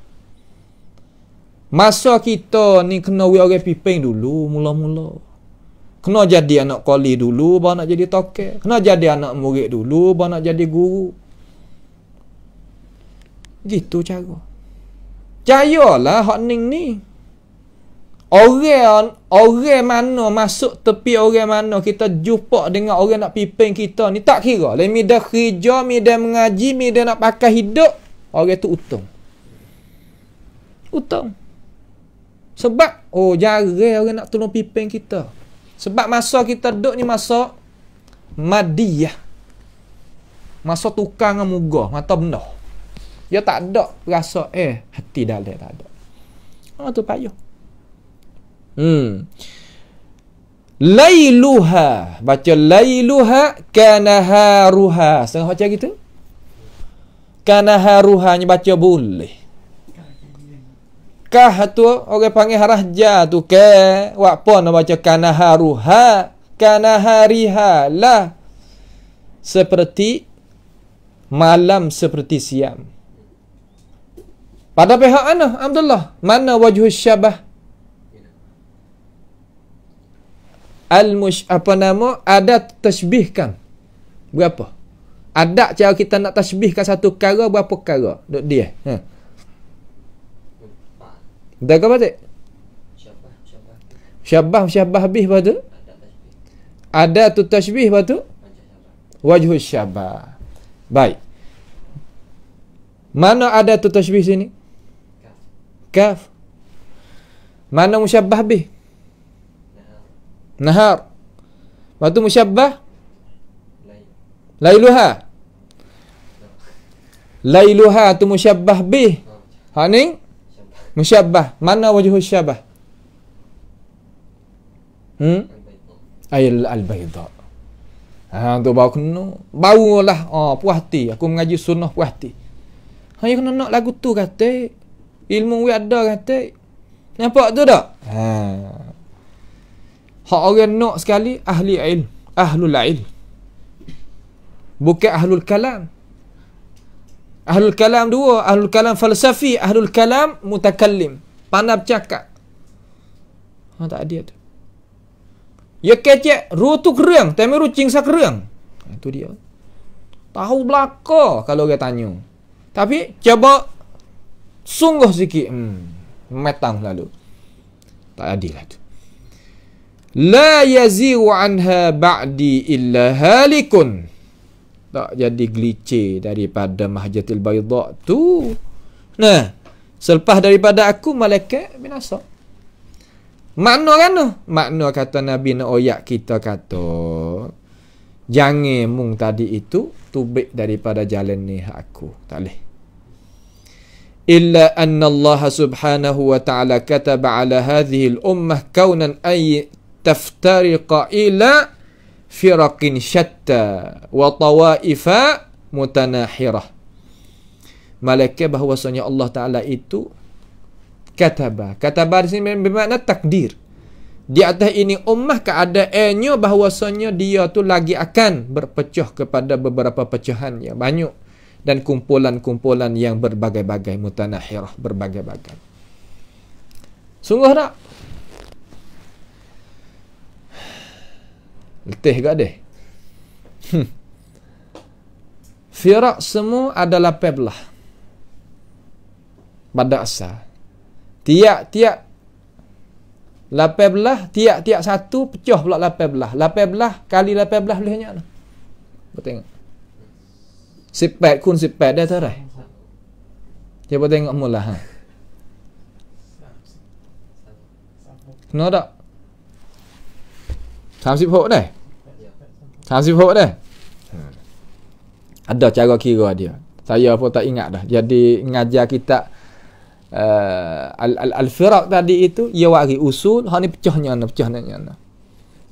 Masa kita ni kena we orang piping dulu mula-mula. Kena jadi anak koli dulu baru nak jadi tokek. Kena jadi anak murid dulu baru nak jadi guru. Gitu cara. Jayalah hak ning ni. ni. Orang orang mana masuk tepi orang mana kita jumpa dengan orang nak pipin kita ni tak kira. Lain mida kerja, mida mengaji, mida nak pakai hidup, orang tu utung. Utung. Sebab oh jarang orang nak tolong pipin kita. Sebab masa kita duduk ni masa madiyah. Masa tukang dengan muga, mata benar. Dia tak ada rasa eh hati dalam tak ada. Oh tu payah. Hmm. Lailuha. Baca Lailuha haruha. Sengah macam gitu? Kanaharuha ni baca boleh. Kah tu orang panggil harah tu ke. Wakpo nak baca kanaharuha. hariha lah. Seperti malam seperti siang. Pada pihak mana Abdullah? Mana wajhul syabah? al mush apa nama ada tasbihkan berapa ada cara kita nak tasbihkan satu perkara berapa perkara duk dia ha dah apa tu syabah syabah bih batu ada tu tasbih batu Wajh syabah baik mana ada tu tasbih sini kaf mana musyabbah bih nahar lepas tu musyabbah lailuha lailuha tu musyabbah bih ha ni musyabbah mana wajhul syabah hmm ayil al baydha ha tu bau kuno bau lah oh, ha, puas hati aku mengaji sunnah puas hati ha ya kena nak lagu tu kata ilmu we ada kata nampak tu tak ha Hak orang nak sekali ahli ilm, ahlul lain, Bukan ahlul kalam. Ahlul kalam dua, ahlul kalam falsafi, ahlul kalam mutakallim, pandai cakap, Ha tak ada tu. Ya kecek, ru tu kereng, tapi ru cing sakereng. Ha, tu dia. Tahu belaka kalau dia tanya. Tapi cuba sungguh sikit. Hmm, metang lalu. Tak adil lah tu. La yaziru anha ba'di illa halikun. Tak jadi gelicir daripada Mahjatil Bayda tu. Nah, selepas daripada aku malaikat binasa. Makna kan tu? Makna kata Nabi nak oyak kita kata. Jangan mung tadi itu tubik daripada jalan ni aku. Tak boleh. Illa anna Allah subhanahu wa ta'ala kataba ala hadhihi al-ummah kaunan ayy taftariqa ila firaqin syatta wa tawaifa mutanahirah. Malaikat bahwasanya Allah Ta'ala itu kataba. Kataba di sini bermakna takdir. Di atas ini ummah keadaannya bahwasanya dia tu lagi akan berpecah kepada beberapa pecahan yang banyak dan kumpulan-kumpulan yang berbagai-bagai mutanahirah berbagai-bagai. Sungguh tak? Letih ke deh. Hmm. Firak semua adalah peblah. Pada asal. Tiap-tiap Lapan belah, tiap-tiap satu pecah pula lapan belah. Lapan belah, kali lapan belah boleh banyak. Cuba tengok. Sipat kun sipat dah terah. Cuba tengok mula. Ha. Kenapa tak? สามสิบหกได้สามสิบหกได้ ada cara kira dia saya pun tak ingat dah jadi ngajar kita uh, al al, al tadi itu ia wari usul hak ni pecahnya ana pecahnya ana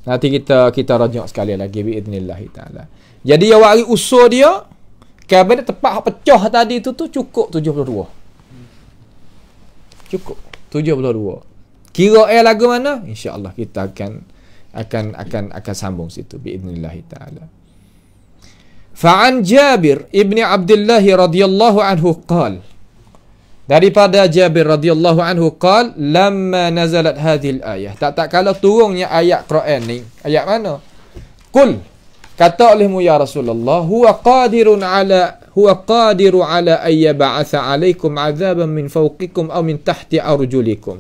nanti kita kita rajuk sekali lagi bi idznillah taala jadi ia wari usul dia kabar tepat hak pecah tadi itu tu cukup 72 cukup 72 kira air lagu mana insyaallah kita akan akan akan akan sambung situ باذنillah taala fa'an jabir ibni abdullah radhiyallahu anhu qal daripada jabir radhiyallahu anhu qal lamma nazalat hadhil ayah tak tak kala turunnya ayat quran ni ayat mana kul kata olehmu ya rasulullah huwa qadirun ala huwa qadiru ala ayya ba'atha alaikum azaban min fawqikum aw min tahti arjulikum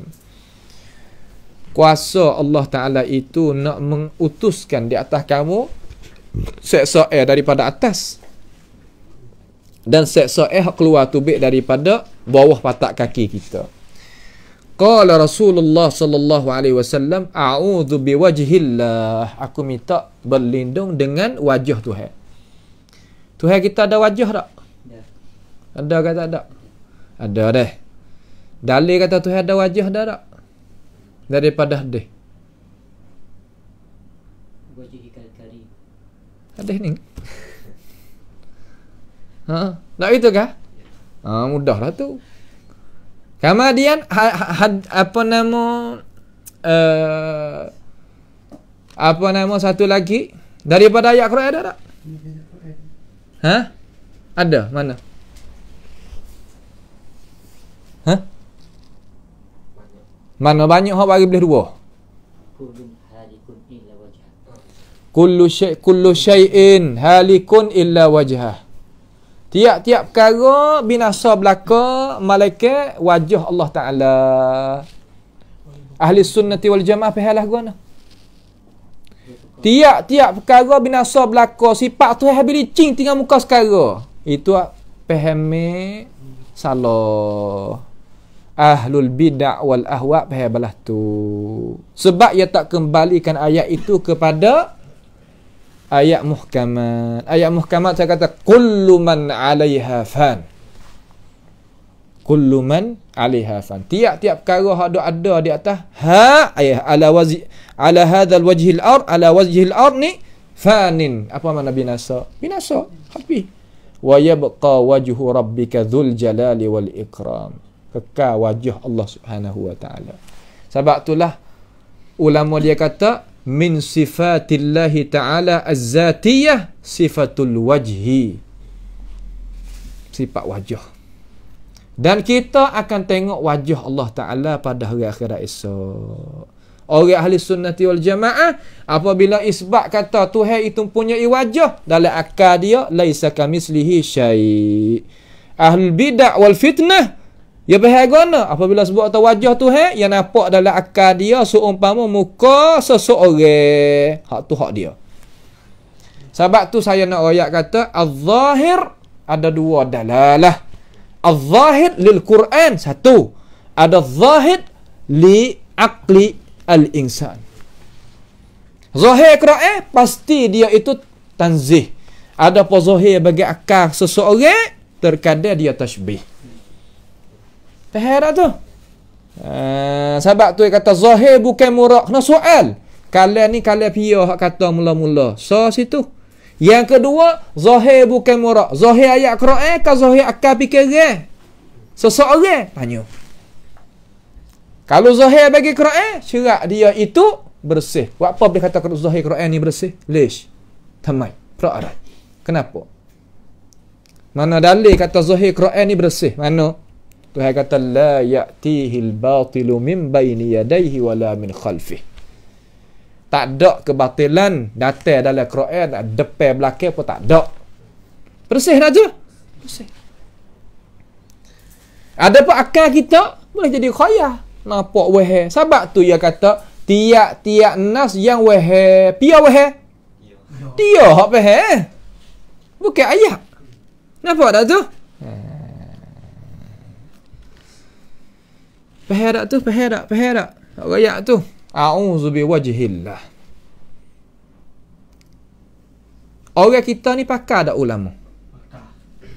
kuasa Allah Ta'ala itu nak mengutuskan di atas kamu seksa air daripada atas dan seksa air keluar tubik daripada bawah patak kaki kita Qala Rasulullah sallallahu alaihi wasallam a'udzu biwajhillah aku minta berlindung dengan wajah Tuhan. Tuhan kita ada wajah tak? Ya. Ada ke tak ada? Ada deh. Dalil kata Tuhan ada wajah dah tak? daripada hadis. Hadis ni. ha, tak itu kah? Ya. Ha, mudahlah tu. Kemudian ha, ha, had, apa nama uh, apa nama satu lagi daripada ayat Quran ada tak? Ha? Ada, mana? Ha? Mana banyak hak bagi boleh dua? Kullu syai' kullu syai'in halikun illa wajhah. Tiap-tiap perkara binasa belaka malaikat wajah Allah Taala. Ahli sunnati wal jamaah pehalah gua Tiap-tiap perkara binasa belaka sifat tu habis licin tinggal muka sekarang. Itu pemik salah ahlul bid'ah wal ahwa pihak belah tu sebab ia tak kembalikan ayat itu kepada ayat muhkamat ayat muhkamat saya kata kullu man 'alayha fan kullu man 'alayha fan tiap-tiap perkara ada ada di atas ha ayat ala wazi ala hadzal wajhil ar. ala wajhil ar ni fanin apa mana binasa binasa habis wa yabqa wajhu rabbika dzul jalali wal ikram kekal wajah Allah Subhanahu wa taala. Sebab itulah ulama dia kata min sifatillah taala az sifatul wajhi. Sifat wajah. Dan kita akan tengok wajah Allah Taala pada hari akhirat esok. Orang ahli sunnah wal jamaah apabila isbat kata Tuhan itu punya wajah dalam akal dia laisa kamislihi syai. Ahli bidah wal fitnah Ya berhagana apabila sebut atau wajah tu hai, yang nampak dalam akal dia seumpama muka seseorang. Hak tu hak dia. Sebab tu saya nak royak kata az-zahir ada dua dalalah. Az-zahir lil Quran satu. Ada zahid li aqli al-insan. Zahir Quran eh, pasti dia itu tanzih. Ada pun zahir bagi akal seseorang terkadang dia tashbih. Tak tu. Uh, sebab tu dia kata zahir bukan murak. Kena soal. Kalau ni kalau pia hak kata mula-mula. So situ. Yang kedua, zahir bukan murak. Zahir ayat Quran ke zahir akal fikiran? Seseorang tanya. Kalau zahir bagi Quran, syarat dia itu bersih. Buat apa dia kata kalau zahir Quran ni bersih? Lish. Tamai. Perarat. Kenapa? Mana dalih kata zahir Quran ni bersih? Mana? Tuhan kata la ya'tihi al-batilu min baini yadayhi wala min khalfih. Tak ada kebatilan datang dalam Quran nak depan belakang pun tak ada. Bersih saja. Bersih. Ada pun akal kita boleh jadi khayah. Nampak wehe. Sebab tu ia kata tiak-tiak nas yang wehe. Pia wehe. Dia hak wehe. Eh? Bukan ayat. Nampak tak tu? Berherak tu, berherak, berherak. Rakyat tu. A'udzu bi wajihillah. Orang kita ni pakar tak ulama? Pakar.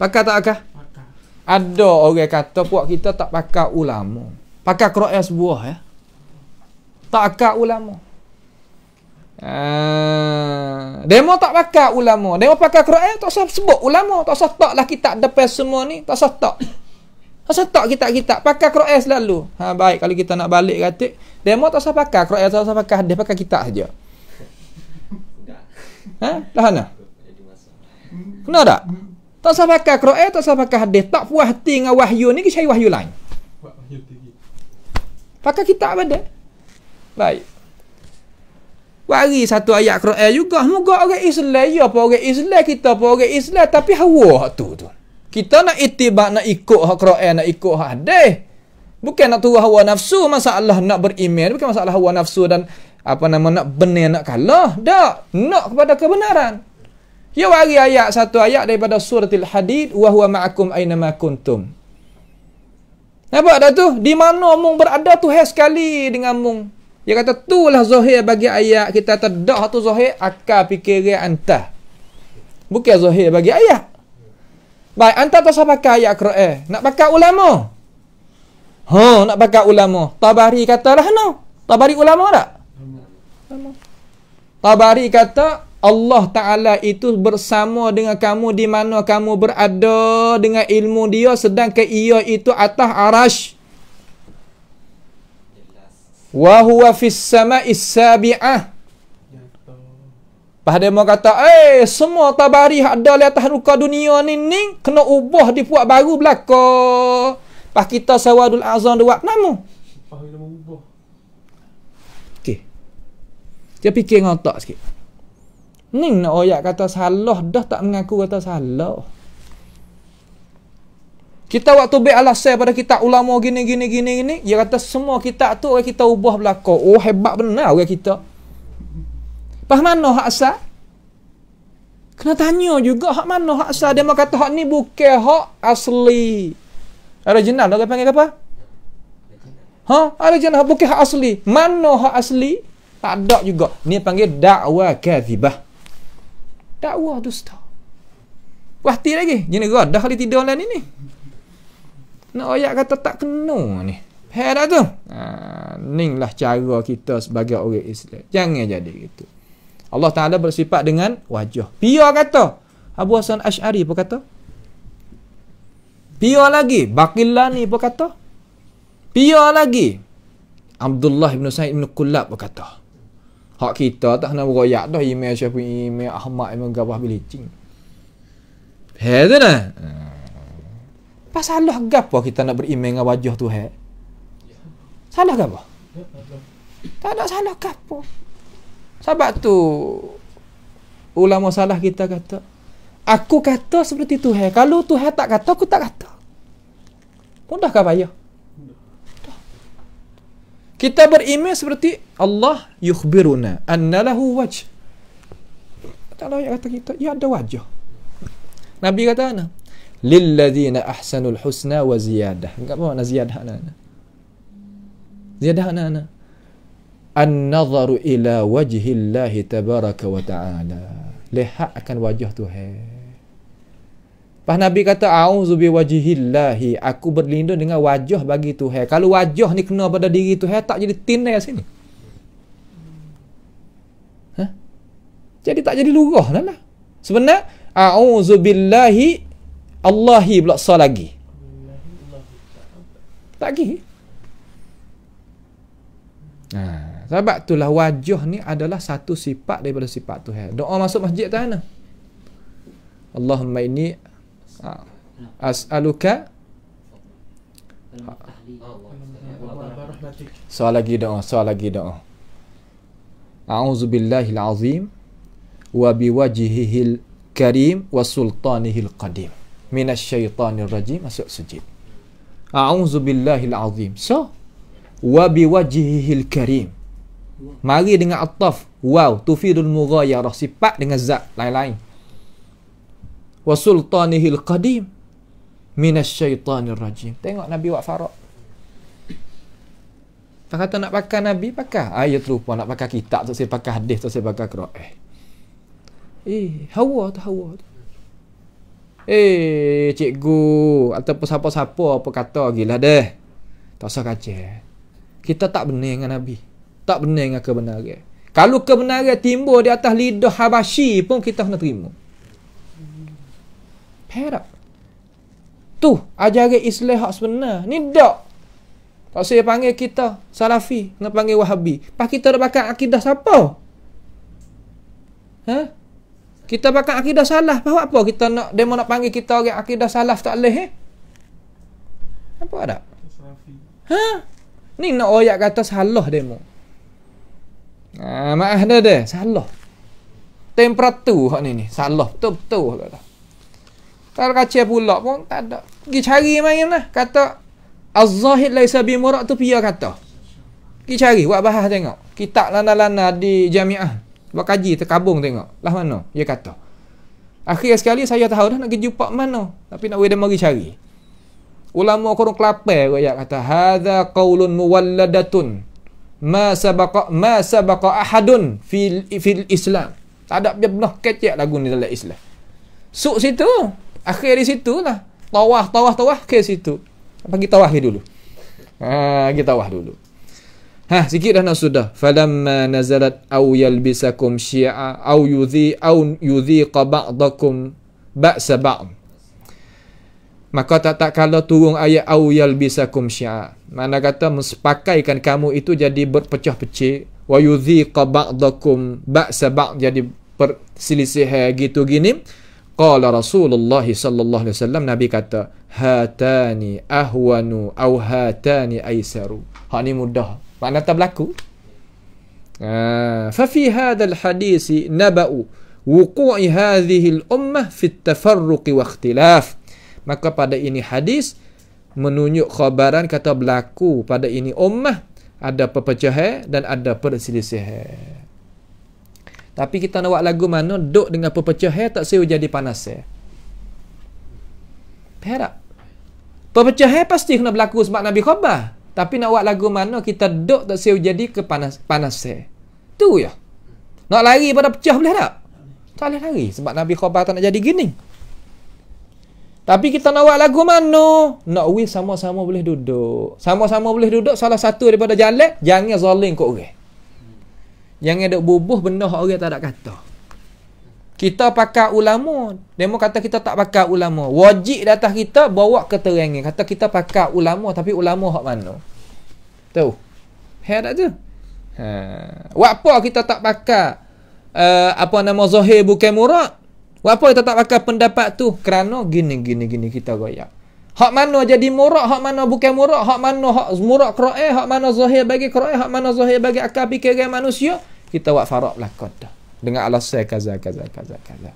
Pakar tak akah? Pakar. Ada orang kata puak kita tak pakar ulama. Pakar Quran sebuah ya. Tak akah ulama. Uh, demo tak pakai ulama. Demo pakai Quran tak usah sebut ulama, tak usah taklah kita depan semua ni, tak usah tak. Asa tak kita kita pakai Quran selalu. Ha baik kalau kita nak balik katik, demo tak usah pakai Quran, tak usah pakai dia pakai kita saja. Ha? Lah ana. Kenapa tak? Tak usah pakai Quran, tak usah pakai hadis, tak puas hati dengan wahyu ni ke saya wahyu lain. Pakai kita pada. Baik. Wari satu ayat Quran juga. Moga orang Islam, ya apa orang Islam kita, apa orang Islam tapi hawa tu tu. Kita nak itibak, nak ikut hak Quran, nak ikut hak hadis. Bukan nak turun hawa nafsu masalah nak beriman, bukan masalah hawa nafsu dan apa nama nak benar nak kalah. Tak, nak kepada kebenaran. Ya wari ayat satu ayat daripada suratil hadid wa huwa ma'akum aina kuntum. Apa ada tu? Di mana mung berada tu hai sekali dengan mung. Dia kata tu lah zahir bagi ayat kita tedah tu zahir Aka fikiran antah. Bukan zahir bagi ayat. Baik, anta tak usah pakai ayat Quran. Eh. Nak pakai ulama. Ha, nak pakai ulama. Tabari kata lah no. Tabari ulama tak? Tabari kata Allah Ta'ala itu bersama dengan kamu di mana kamu berada dengan ilmu dia sedang ke ia itu atas arash. Wahuwa fissama issabi'ah. Lepas dia kata, eh, semua tabari ada di atas muka dunia ni, ni, kena ubah di puak baru belakang. Lepas kita sewa dul azan dua, namu. Okey. Dia fikir dengan otak sikit. Ni nak ayat kata salah, dah tak mengaku kata salah. Kita waktu baik alasan pada kita ulama gini, gini, gini, gini, dia kata semua kita tu kita ubah belakang. Oh, hebat benar orang kita. Pas mana hak asal? Kena tanya juga hak mana hak asal. Dia mahu kata hak ni bukan hak asli. Original lah dia panggil apa? Ha? Original bukan hak asli. Mana hak asli? Tak ada juga. Ni panggil dakwa kathibah. Dakwa dusta. Wah Wahti lagi. Jenis gua dah kali tidur lain ni. Nak ayat kata tak kena ni. Hei tak tu? Ha, ni lah cara kita sebagai orang Islam. Jangan jadi gitu. Allah Ta'ala bersifat dengan wajah. Pia kata. Abu Hasan Ash'ari pun kata. Pia lagi. Baqillani pun kata. Pia lagi. Abdullah bin Said bin Kulab pun kata. Hak kita tak nak berayak dah. Imeh siapa imeh Ahmad gawah gabah bilicing. Hei nah. Pasal Allah gapa kita nak berimeh dengan wajah tu hei? Salah gapa? Tak ada salah gapa. Sebab tu ulama salah kita kata, aku kata seperti Tuhan. Kalau Tuhan tak kata, aku tak kata. Mudahkah payah? Kita berimej seperti Allah yukhbiruna anna lahu wajh. Allah yang kata kita, ia ada wajah. Nabi kata mana? Lilladzina ahsanul husna wa ziyadah. Enggak apa makna ziyadah anak-anak. Ziyadah anak-anak. An-nazaru ila wajhillahi tabaraka wa ta'ala. Lihat akan wajah Tuhan. Pas Nabi kata auzu bi wajhillahi, aku berlindung dengan wajah bagi Tuhan. Kalau wajah ni kena pada diri Tuhan, tak jadi tinai sini. Ha? Jadi tak jadi lurah dah lah. Sebenarnya auzu billahi Allahi pula sah lagi. Tak lagi. Ha. Sebab itulah wajah ni adalah satu sifat daripada sifat Tuhan. Doa masuk masjid tak ana. Allahumma ini as'aluka Soal lagi doa, soal lagi doa. A'udzubillahil azim wa biwajhihil karim wa sultanihil qadim minasyaitanir rajim masuk sujud. A'udzubillahil azim. So wa biwajhihil karim Mari dengan ataf. Wow. Tufidul mughayarah. Sifat dengan zat lain-lain. Wa sultanihil minas syaitanir rajim. Tengok Nabi buat Farak. Tak kata nak pakai Nabi, pakai. ayat ah, ya terlupa. Nak pakai kitab, tak saya pakai hadis, tak saya pakai kera. Eh, eh hawa tu, hawa tu. Eh, cikgu. Ataupun siapa-siapa apa kata. Gila deh. Tak usah kacau. Kita tak benar dengan Nabi tak benar dengan kebenaran. Kalau kebenaran timbul di atas lidah Habasyi pun kita kena terima. Perak. Tu ajaran Islam hak sebenar. Ni dak. Tak saya panggil kita Salafi, kena panggil Wahabi. Pak kita dah pakai akidah siapa? Ha? Kita pakai akidah salah. Bawa apa kita nak demo nak panggil kita orang akidah salah tak leh? Eh? Apa ada? Ha? Ni nak oyak kata salah demo. Ah, maaf dah deh, salah. Temperatur hak ni ni, salah betul-betul kata. Tak kacau pula pun tak ada. Gi cari main lah kata az-zahid laisa bi murak tu pia kata. Gi cari buat bahas tengok. Kitab lana-lana di jamiah. Buat kaji terkabung tengok. Lah mana dia kata. Akhir sekali saya tahu dah nak pergi jumpa mana. Tapi nak wedi mari cari. Ulama korang kelapai ya, kata. Hada qawlun muwalladatun ma sabaqa ma sabaqa ahadun fil fil Islam. Tak ada dia pernah kecek lagu ni dalam Islam. Sok situ. Akhir di situlah. Tawah tawah tawah ke situ. Apa kita tawah dulu. Ha, kita tawah dulu. Ha, sikit dah nak sudah. Falamma nazalat aw yalbisakum syi'a aw yudhi aw yudhiqa ba'dakum ba'sa ba'd maka tak tak kala turun ayat au yalbisakum syi'a mana kata mensepakaikan kamu itu jadi berpecah-pecah wa yudhiqa ba'dakum ba'sa ba'd jadi perselisih eh, gitu gini qala rasulullah sallallahu alaihi wasallam nabi kata hatani ahwanu au hatani aisaru ha ni mudah mana tak berlaku ha, fa fi hadzal hadisi naba'u wuqu'i hadhihi al-ummah fi at-tafarruq wa ikhtilaf Maka pada ini hadis menunjuk khabaran kata berlaku pada ini ummah ada perpecahan dan ada perselisihan. Tapi kita nak buat lagu mana duk dengan perpecahan tak sewa jadi panas eh. Perak. Perpecahan pasti kena berlaku sebab Nabi khabar. Tapi nak buat lagu mana kita duk tak sewa jadi ke panas panas eh. Tu ya. Nak lari pada pecah boleh tak? Tak boleh lari sebab Nabi khabar tak nak jadi gini. Tapi kita nak buat lagu mana? Nak wish sama-sama boleh duduk. Sama-sama boleh duduk salah satu daripada jalan. Jangan zalim kat orang. Jangan duk bubuh benar orang tak ada kata. Kita pakai ulama. Demo kata kita tak pakai ulama. Wajib datang kita bawa ke keterangan. Kata kita pakai ulama tapi ulama hak mana? Tahu. Hai tak tu? Ha. Buat kita tak pakai uh, apa nama zahir bukan Kenapa kita tak pakai pendapat tu? Kerana gini gini gini kita goyak. Hak mana jadi murak, hak mana bukan murak, hak mana hak murak qira'i, hak mana zahir bagi qira'i, hak mana zahir bagi akal fikiran manusia, kita buat farak belakang dah. Dengan alasan kaza kaza kaza kaza.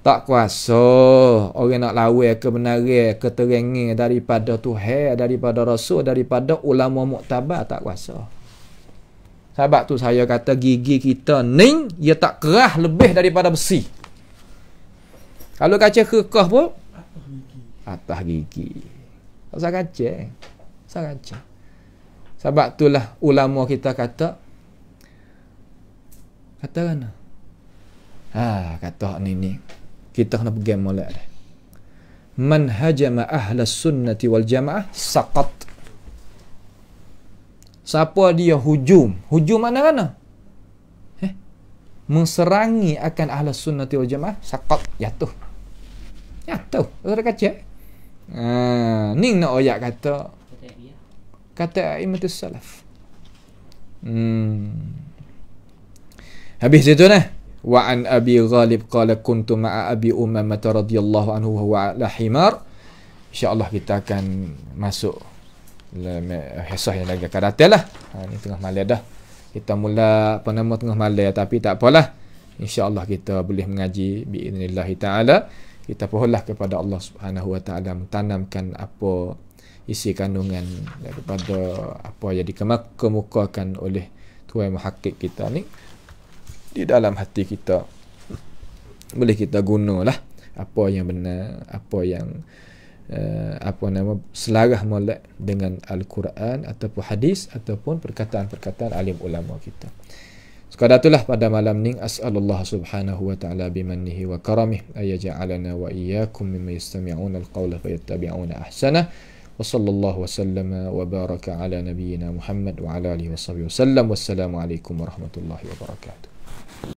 Tak kuasa orang nak lawan kebenaran, keterangan daripada tuhe, daripada Rasul, daripada ulama muktabar tak kuasa. Sebab tu saya kata gigi kita ning ia tak kerah lebih daripada besi. Kalau kaca kekah pun atas gigi. Atas gigi. kaca. Atas eh? kaca. Sebab itulah ulama kita kata kata kan. Ha, kata ni ni. Kita kena pergi molek dah. Man hajama ahla sunnati wal jamaah saqat. Siapa dia hujum? Hujum mana kan? Eh? Menserangi akan ahla sunnati wal jamaah saqat jatuh. Ya tu, ada kaca. Ah, ha, ning nak oyak kata. Kata imam salaf. Hmm. Habis situ nah. Wa an Abi Ghalib qala kuntu ma'a Abi Umamah radhiyallahu anhu wa huwa ala himar. Insya-Allah kita akan masuk Hesah eh, yang lagi akan lah ha, Ini tengah malam dah Kita mula apa nama tengah malam Tapi tak apalah Allah kita boleh mengaji Bi'inillahi ta'ala kita pohonlah kepada Allah Subhanahu Wa Taala menanamkan apa isi kandungan daripada apa yang dikemukakan oleh tuan muhakkik kita ni di dalam hati kita boleh kita gunalah apa yang benar apa yang uh, apa nama selaras molek dengan al-Quran ataupun hadis ataupun perkataan-perkataan alim ulama kita Sekadar itulah pada malam ini as'alullah subhanahu wa ta'ala bimannihi wa karamih ayaja'alana wa iyyakum mimma yastami'una al-qawla fayattabi'una ahsana wa sallallahu wa sallama wa baraka ala nabiyyina Muhammad wa ala alihi wa sahbihi wa sallam wassalamu alaikum warahmatullahi wabarakatuh